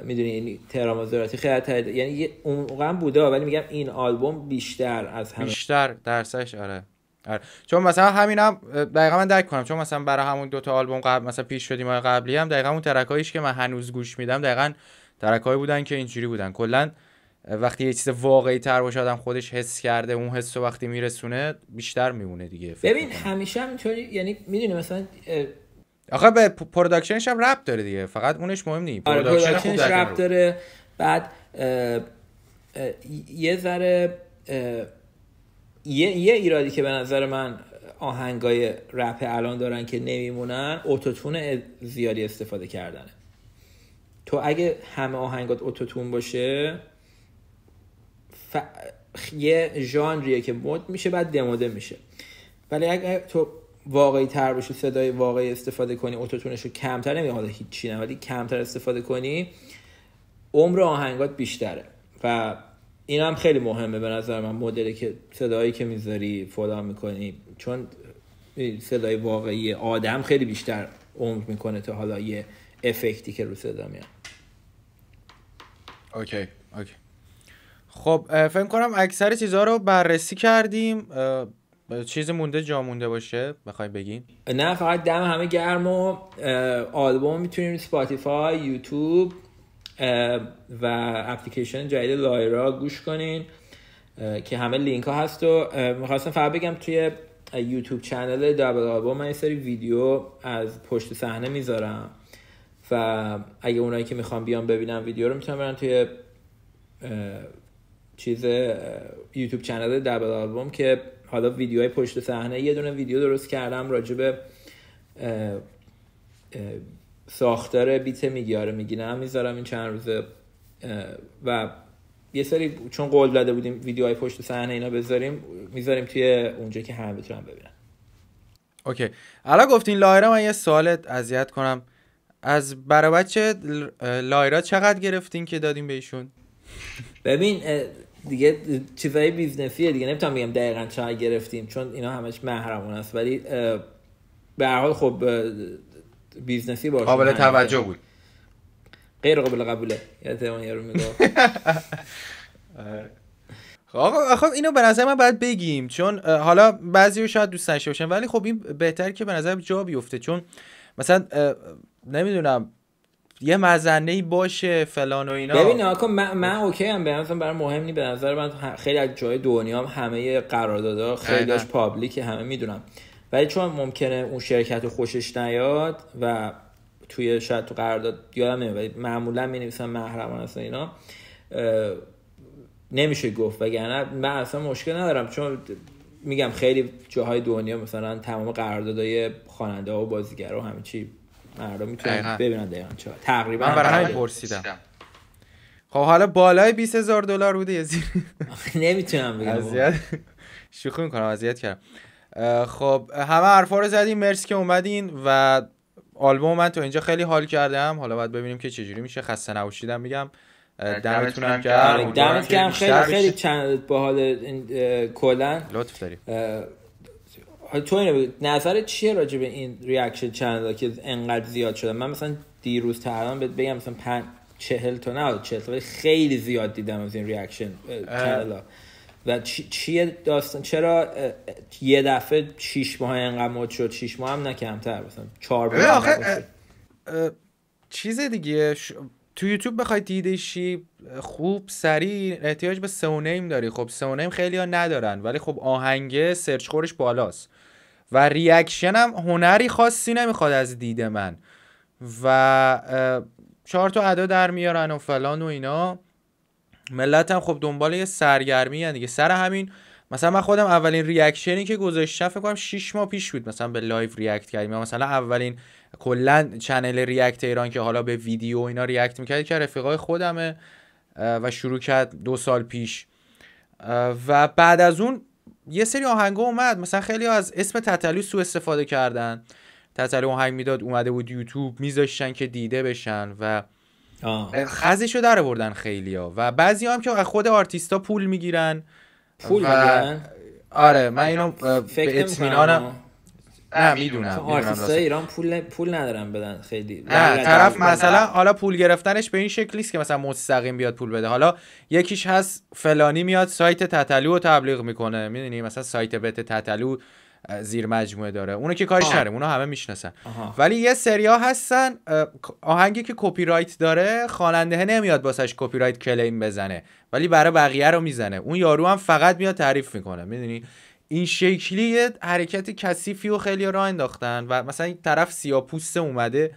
میدونی یعنی تهران وزارتی خیلی تر... یعنی اونقدر بوده ولی میگم این آلبوم بیشتر از همه بیشتر درسش آره, آره. چون مثلا همینم هم دقیقا من درک کنم چون مثلا برای همون دوتا آلبوم قبل مثلا پیش شدیم قبلی هم دقیقا اون ترکایش که من هنوز گوش میدم دقیقا ترکایی بودن که اینجوری بودن کلا وقتی یه چیز واقعی تر باشه آدم خودش حس کرده اون حس رو وقتی میرسونه بیشتر میمونه دیگه ببین همیشه هم یعنی میدونی مثلا آخه به پروداکشنش هم رپ داره دیگه فقط اونش مهم نیست آره، پروداکشنش رپ داره بعد یه ذره یه, یه ایرادی که به نظر من آهنگای رپ الان دارن که نمیمونن اوتوتون زیادی استفاده کردنه تو اگه همه آهنگات اوتوتون باشه یه ژانریه که مد میشه بعد دموده میشه ولی اگه تو واقعی تر بشه صدای واقعی استفاده کنی اوتوتونش رو کمتر نمیاد حالا هیچی نه ولی کمتر استفاده کنی عمر آهنگات بیشتره و این هم خیلی مهمه به نظر من مدلی که صدایی که میذاری فلان میکنی چون صدای واقعی آدم خیلی بیشتر عمر میکنه تا حالا یه افکتی که رو صدا میاد اوکی اوکی خب فکر کنم اکثر چیزها رو بررسی کردیم چیز مونده جا مونده باشه بخوای بگین نه فقط دم همه گرم و آلبوم میتونیم سپاتیفای یوتیوب و اپلیکیشن جدید لایرا گوش کنین که همه لینک ها هست و میخواستم فقط بگم توی یوتیوب چنل دابل آلبوم من یه سری ویدیو از پشت صحنه میذارم و اگه اونایی که میخوام بیان ببینم ویدیو رو میتونم برن توی چیز یوتیوب چنل دبل آلبوم که حالا های پشت صحنه یه دونه ویدیو درست کردم راجب ساختار بیت میگیاره میگیرم میذارم این چند روزه و یه سری چون قول داده بودیم ویدیوهای پشت صحنه اینا بذاریم میذاریم توی اونجا که همه بتونن ببینن اوکی الان گفتین لایرا من یه سوالت اذیت کنم از برای بچه لایرا چقدر گرفتین که دادیم بهشون ببین دیگه چیزای بیزنسیه دیگه نمیتونم بگم دقیقا چای گرفتیم چون اینا همش محرمون است ولی به هر حال خب بیزنسی باشه قابل توجه بود غیر قابل قبوله یارو رو آره. آقا خب اینو به نظر من باید بگیم چون حالا بعضی رو شاید دوست داشته باشن ولی خب این بهتر که به نظر جا بیفته چون مثلا نمیدونم یه مزنه ای باشه فلان و اینا ببین من, من اوکی هم به نظرم برای مهم نی به نظر من خیلی از جای دنیا هم همه قراردادها خیلیش آره. پابلیک همه میدونم ولی چون ممکنه اون شرکت خوشش نیاد و توی شاید تو قرارداد یادم نمیاد ولی معمولا می نویسن محرمان اصلا اینا نمیشه گفت وگرنه من اصلا مشکل ندارم چون میگم خیلی جاهای دنیا مثلا تمام قراردادهای خواننده و بازیگرا و چی مردم میتونن ببینن دقیقا چه تقریبا من برای همین خب حالا بالای 20000 دلار بوده یا زیر نمیتونم بگم ازیاد شوخی میکنم اذیت کردم خب همه حرفا رو زدیم مرسی که اومدین و آلبوم من تو اینجا خیلی حال کردم حالا باید ببینیم که چجوری میشه خسته نباشیدم میگم دمتونم گرم آره، دمت آره، خیلی خیلی چند باحال کلا لطف آره، تو اینو نظر چیه راجع به این ریاکشن چنل که انقدر زیاد شده من مثلا دیروز تهران بهت بگم مثلا پن... چهل تا نه آره، چهل خیلی زیاد دیدم از این ریاکشن چنل و چیه داستان چرا یه دفعه 6 ماه انقدر مود شد 6 ماه هم نه کمتر مثلا 4 ماه چیز دیگه ش... تو یوتیوب بخوای شی خوب سریع احتیاج به سونیم داری خب سونیم خیلی ها ندارن ولی خب آهنگه سرچ خورش بالاست و ریاکشن هم هنری خاصی نمیخواد از دید من و چهار تا ادا در میارن و فلان و اینا ملت هم خب دنبال یه سرگرمی هن دیگه سر همین مثلا من خودم اولین ریاکشنی که گذاشتم فکر کنم 6 ماه پیش بود مثلا به لایو ریاکت کردیم مثلا اولین کلا چنل ریاکت ایران که حالا به ویدیو اینا ریاکت میکرد که رفیقای خودمه و شروع کرد دو سال پیش و بعد از اون یه سری آهنگ اومد مثلا خیلی از اسم تتلو سوء استفاده کردن تتلو آهنگ میداد اومده بود یوتیوب میذاشتن که دیده بشن و خزشو در خیلی ها و بعضی هم که خود آرتیستا پول میگیرن پول و... میگیرن آره من اینو به اطمینانم نه میدونم خب، ایران پول پول ندارن بدن خیلی نه طرف مثلا حالا پول گرفتنش به این شکلی است که مثلا مستقیم بیاد پول بده حالا یکیش هست فلانی میاد سایت تتلو رو تبلیغ میکنه میدونی مثلا سایت بت تتلو زیر مجموعه داره اونو که کارش نره اونو همه میشناسن ولی یه سریا هستن آهنگی که کپی رایت داره خواننده نمیاد باسش کپی رایت کلیم بزنه ولی برای بقیه رو میزنه اون یارو هم فقط میاد تعریف میکنه میدونی این شکلی حرکت کثیفی و خیلی راه انداختن و مثلا این طرف سیاپوست اومده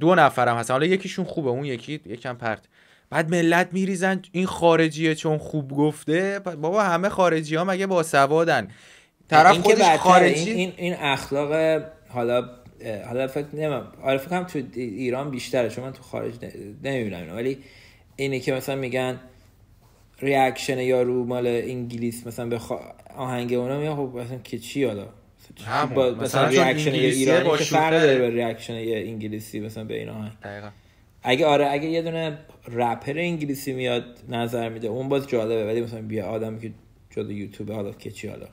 دو نفرم هستن حالا یکیشون خوبه اون یکی یکم پرت بعد ملت میریزن این خارجیه چون خوب گفته بابا همه خارجی ها مگه با سوادن طرف این خودش خارجی این, این, اخلاق حالا حالا فکر نمیم حالا آره، فکر هم تو ایران بیشتره چون من تو خارج نمیبینم ولی اینه که مثلا میگن ریاکشن رو مال انگلیس مثلا به آهنگ اونا میاد خب مثلا که چی حالا با... مثلا, ریاکشن ایرانی که فرق داره به ریاکشن انگلیسی مثلا به این آهنگ اگه آره اگه یه دونه رپر انگلیسی میاد نظر میده اون باز جالبه ولی مثلا بیا آدم که جدا یوتیوب حالا که چی حالا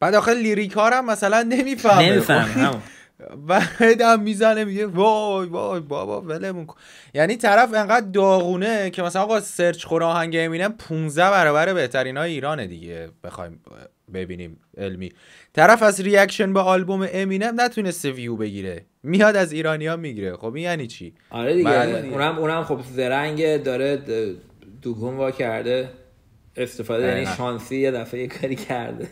بعد آخه لیریک ها هم مثلا نمیفهمه نمیفهمه و هم میزنه میگه وای وای بابا ولمون کن یعنی طرف انقدر داغونه که مثلا آقا سرچ خور آهنگ امینم 15 برابر بهترین های ایرانه دیگه بخوایم ببینیم علمی طرف از ریاکشن به آلبوم امینم نتونسته ویو بگیره میاد از ایرانیا میگیره خب این یعنی چی آره دیگه یعنی اونم اونم خب زرنگ داره دوگون وا کرده استفاده یعنی شانسی یه دفعه کاری کرده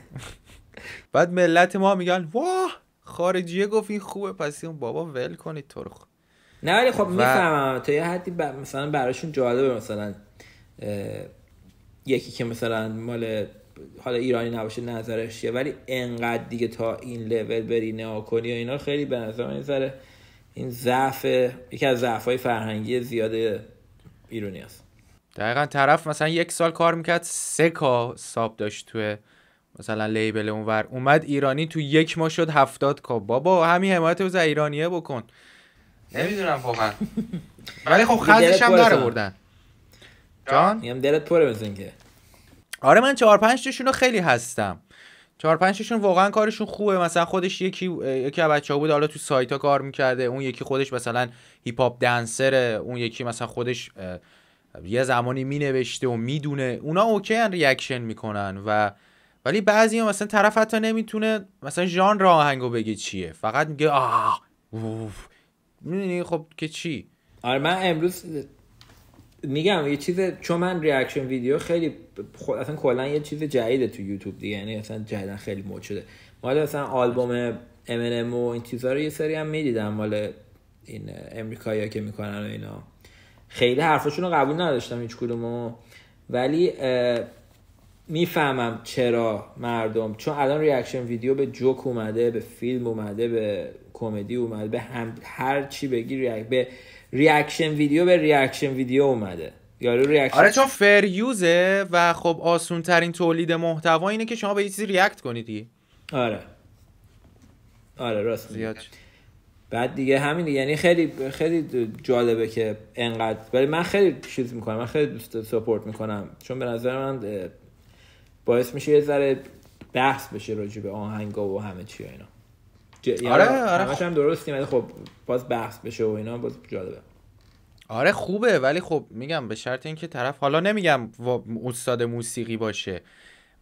بعد ملت ما میگن واه خارجیه گفت این خوبه پس اون بابا ول کنید تو رو نه ولی خب میفهمم تا یه حدی مثلا براشون جالبه مثلا یکی که مثلا مال حالا ایرانی نباشه نظرش یه ولی انقدر دیگه تا این لول بری نها کنی و اینا خیلی به نظر من این ضعف یکی از ضعف های فرهنگی زیاد ایرانی است دقیقا طرف مثلا یک سال کار میکرد سه کا ساب داشت توی مثلا لیبل اونور اومد ایرانی تو یک ماه شد هفتاد کا بابا همین حمایت از ایرانیه بکن نمیدونم واقعا ولی خب خزش هم داره بردن جان میام دلت پره بزنگه آره من چهار پنج تاشون خیلی هستم چهار پنج تاشون واقعا کارشون خوبه مثلا خودش یکی یکی از بچه‌ها بود حالا تو سایت ها کار میکرده اون یکی خودش مثلا هیپ هاپ دنسره اون یکی مثلا خودش یه زمانی مینوشته و میدونه اونا اوکی ان ریاکشن میکنن و ولی بعضی هم مثلا طرف حتی نمیتونه مثلا ژانر آهنگو بگه چیه فقط میگه آه اوف میدونی خب که چی آره من امروز میگم یه چیز چون من ریاکشن ویدیو خیلی خود اصلا کلا یه چیز جدید تو یوتیوب دیگه یعنی اصلا جدا خیلی مود شده مال اصلا آلبوم ام M&M و این چیزا رو یه سری هم میدیدم مال این امریکایی که میکنن و اینا خیلی حرفشون رو قبول نداشتم هیچ کدومو ولی میفهمم چرا مردم چون الان ریاکشن ویدیو به جوک اومده به فیلم اومده به کمدی اومده به هم... هر چی بگی ریاک... به ریاکشن ویدیو به ریاکشن ویدیو اومده یارو ریاکشن آره چون فریوزه و خب آسون ترین تولید محتوا اینه که شما به یه چیزی ریاکت کنید آره آره راست زیاد بعد دیگه همین یعنی خیلی خیلی جالبه که انقدر ولی من خیلی چیز میکنم من خیلی دوست سپورت میکنم چون به نظر من باعث میشه یه ذره بحث بشه راجع به آهنگا و همه چی اینا یعنی آره آره خب. هم درستی ولی خب باز بحث بشه و اینا باز جالبه آره خوبه ولی خب میگم به شرط اینکه طرف حالا نمیگم استاد موسیقی باشه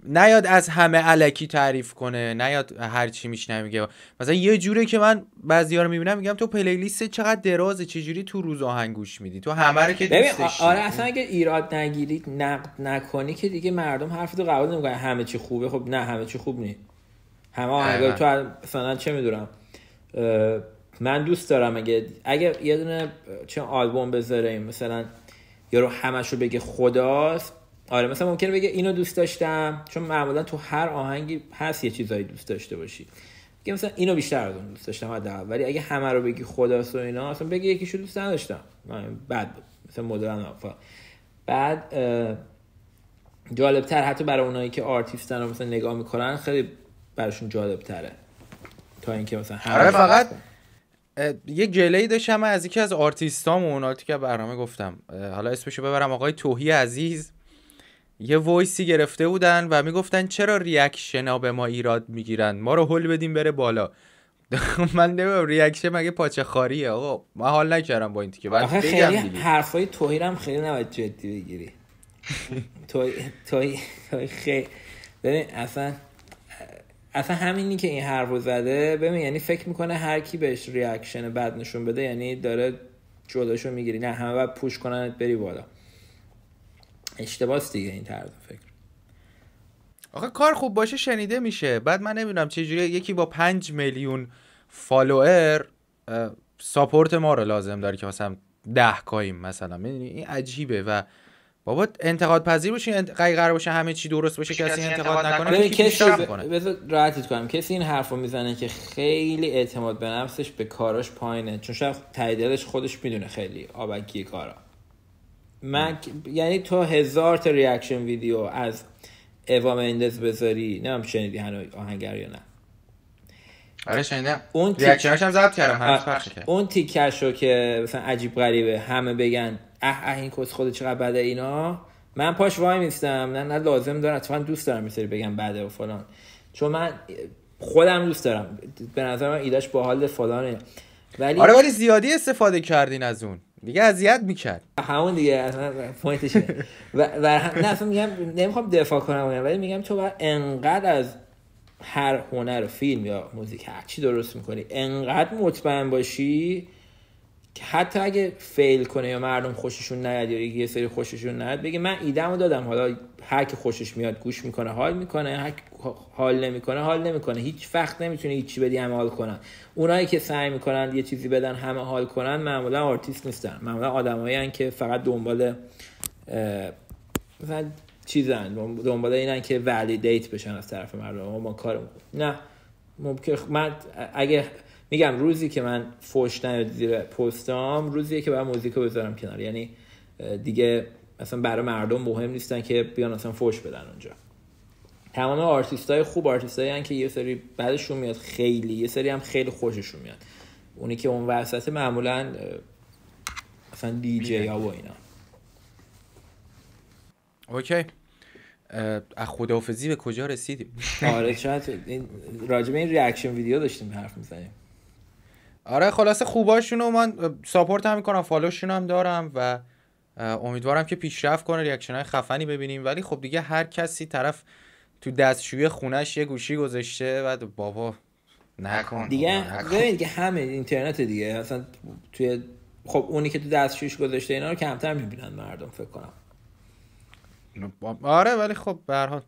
نیاد از همه علکی تعریف کنه نیاد هر چی میشنه میگه مثلا یه جوره که من بعضی‌ها رو میبینم میگم تو لیست چقدر درازه جوری تو روز آهنگ گوش میدی تو همه رو که دوستش آره اصلا اگه ایراد نگیرید نقد نکنی که دیگه مردم حرف تو قبول نمیکنن همه چی خوبه خب نه همه چی خوب نیست همه آهنگا تو مثلا چه میدونم من دوست دارم اگه اگه یه دونه چه آلبوم بذاریم مثلا یارو همشو بگه خداست آره مثلا ممکن بگه اینو دوست داشتم چون معمولا تو هر آهنگی هست یه چیزایی دوست داشته باشی که مثلا اینو بیشتر از اون دوست داشتم حداقل ولی اگه همه رو بگی خداست و اینا اصلا بگی یکیشو دوست نداشتم بعد بود مثلا مدل بعد جالبتر حتی برای اونایی که آرتیستن رو مثلا نگاه میکنن خیلی براشون جالبتره تا اینکه مثلا آره فقط یه ای داشتم از یکی از آرتیستامون آرتی که برنامه گفتم حالا اسمشو ببرم آقای توهی عزیز یه وایسی گرفته بودن و میگفتن چرا ریاکشن ها به ما ایراد میگیرن ما رو هل بدیم بره بالا من نمیدونم ریاکشن مگه پاچه خاریه آقا من حال نکردم با این تیکه بعد خیلی حرفای هم خیلی نباید جدی بگیری توی توی خیلی ببین اصلا اصلا همینی که این حرفو زده ببین یعنی فکر میکنه هر کی بهش ریاکشن بد نشون بده یعنی داره جداشو میگیری نه همه باید پوش کننت بری بالا اشتباس دیگه این طرز فکر آخه کار خوب باشه شنیده میشه بعد من نمیدونم چه جوری یکی با پنج میلیون فالوور ساپورت ما رو لازم داره که مثلا ده کاییم مثلا این عجیبه و بابا انتقاد پذیر باشین انت... قرار باشه همه چی درست باشه کسی, انتقاد, انتقاد نکنه کنم کسی این حرف رو میزنه که خیلی اعتماد به نفسش به کاراش پایینه چون شاید تعدیلش خودش میدونه خیلی آبکی کارا من یعنی تو هزار تا ریاکشن ویدیو از اوا مندز بذاری نمیدونم شنیدی هنو آهنگر یا نه آره شنیدم اون ریاکشنش هم ضبط کردم اون رو که مثلا عجیب غریبه همه بگن اه اه این کس خود چقدر بده اینا من پاش وای میستم نه نه لازم دارم اتفاقا دوست دارم مثل بگم بده و فلان چون من خودم دوست دارم به نظر من ایداش حال فلانه ولی آره ولی زیادی استفاده کردین از اون دیگه اذیت میکرد همون دیگه اصلا و, و نه اصلا میگم نمیخوام دفاع کنم ولی میگم تو باید انقدر از هر هنر و فیلم یا موزیک هر چی درست میکنی انقدر مطمئن باشی حتی اگه فیل کنه یا مردم خوششون نیاد یا یه سری خوششون نیاد بگه من رو دادم حالا هر کی خوشش میاد گوش میکنه حال میکنه هر حال نمیکنه حال نمیکنه هیچ وقت نمیتونه هیچی بدی همه حال کنن اونایی که سعی میکنن یه چیزی بدن همه حال کنن معمولا آرتیست نیستن معمولا آدمایی که فقط دنبال مثلا چیزن دنبال اینن که ولیدیت بشن از طرف مردم ما کارمون نه ممکن من اگه میگم روزی که من فوش نیاد زیر پستام روزیه که باید موزیک بذارم کنار یعنی دیگه مثلا برای مردم مهم نیستن که بیان اصلا فوش بدن اونجا تمام آرتیست های خوب آرتیست هایی که یه سری بعدشون میاد خیلی یه سری هم خیلی خوششون میاد اونی که اون وسط معمولا مثلا جی ها و اینا اوکی از خداحافظی به کجا رسیدیم آره شاید راجب این ریاکشن ویدیو داشتیم حرف میزنیم آره خلاصه خوباشون رو من ساپورت هم میکنم فالوشون هم دارم و امیدوارم که پیشرفت کنه ریاکشن خفنی ببینیم ولی خب دیگه هر کسی طرف تو دستشوی خونش یه گوشی گذاشته و بابا نکن دیگه ببینید که همه اینترنت دیگه اصلا توی خب اونی که تو دستشویش گذاشته اینا رو کمتر میبینن مردم فکر کنم آره ولی خب به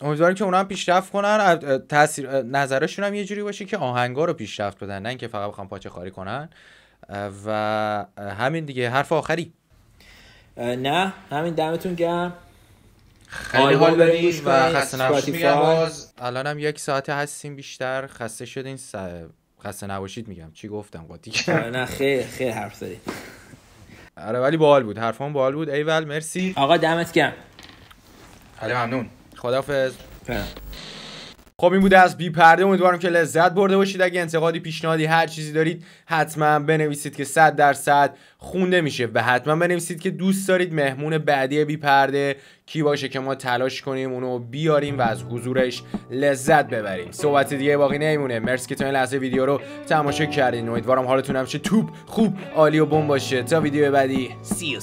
امیدواریم که اونا هم پیشرفت کنن تاثیر نظرشون هم یه جوری باشه که آهنگا رو پیشرفت بدن نه اینکه فقط بخوام پاچه خاری کنن و همین دیگه حرف آخری نه همین دمتون گرم خیلی حال و خسته نباشید میگم الان هم یک ساعت هستیم بیشتر خسته شدین س... خسته نباشید میگم چی گفتم قاطی آره، نه خیلی خیلی حرف زدی آره ولی باحال بود حرفام باحال بود ایول مرسی آقا دمت گرم خیلی ممنون خدافظ خب این بوده از بی پرده امیدوارم که لذت برده باشید اگه انتقادی پیشنهادی هر چیزی دارید حتما بنویسید که 100 درصد خونده میشه و حتما بنویسید که دوست دارید مهمون بعدی بی پرده کی باشه که ما تلاش کنیم اونو بیاریم و از حضورش لذت ببریم صحبت دیگه باقی نمیمونه مرسی که تا این لحظه ویدیو رو تماشا کردین امیدوارم حالتون همشه توپ خوب عالی و بم باشه تا ویدیو بعدی سی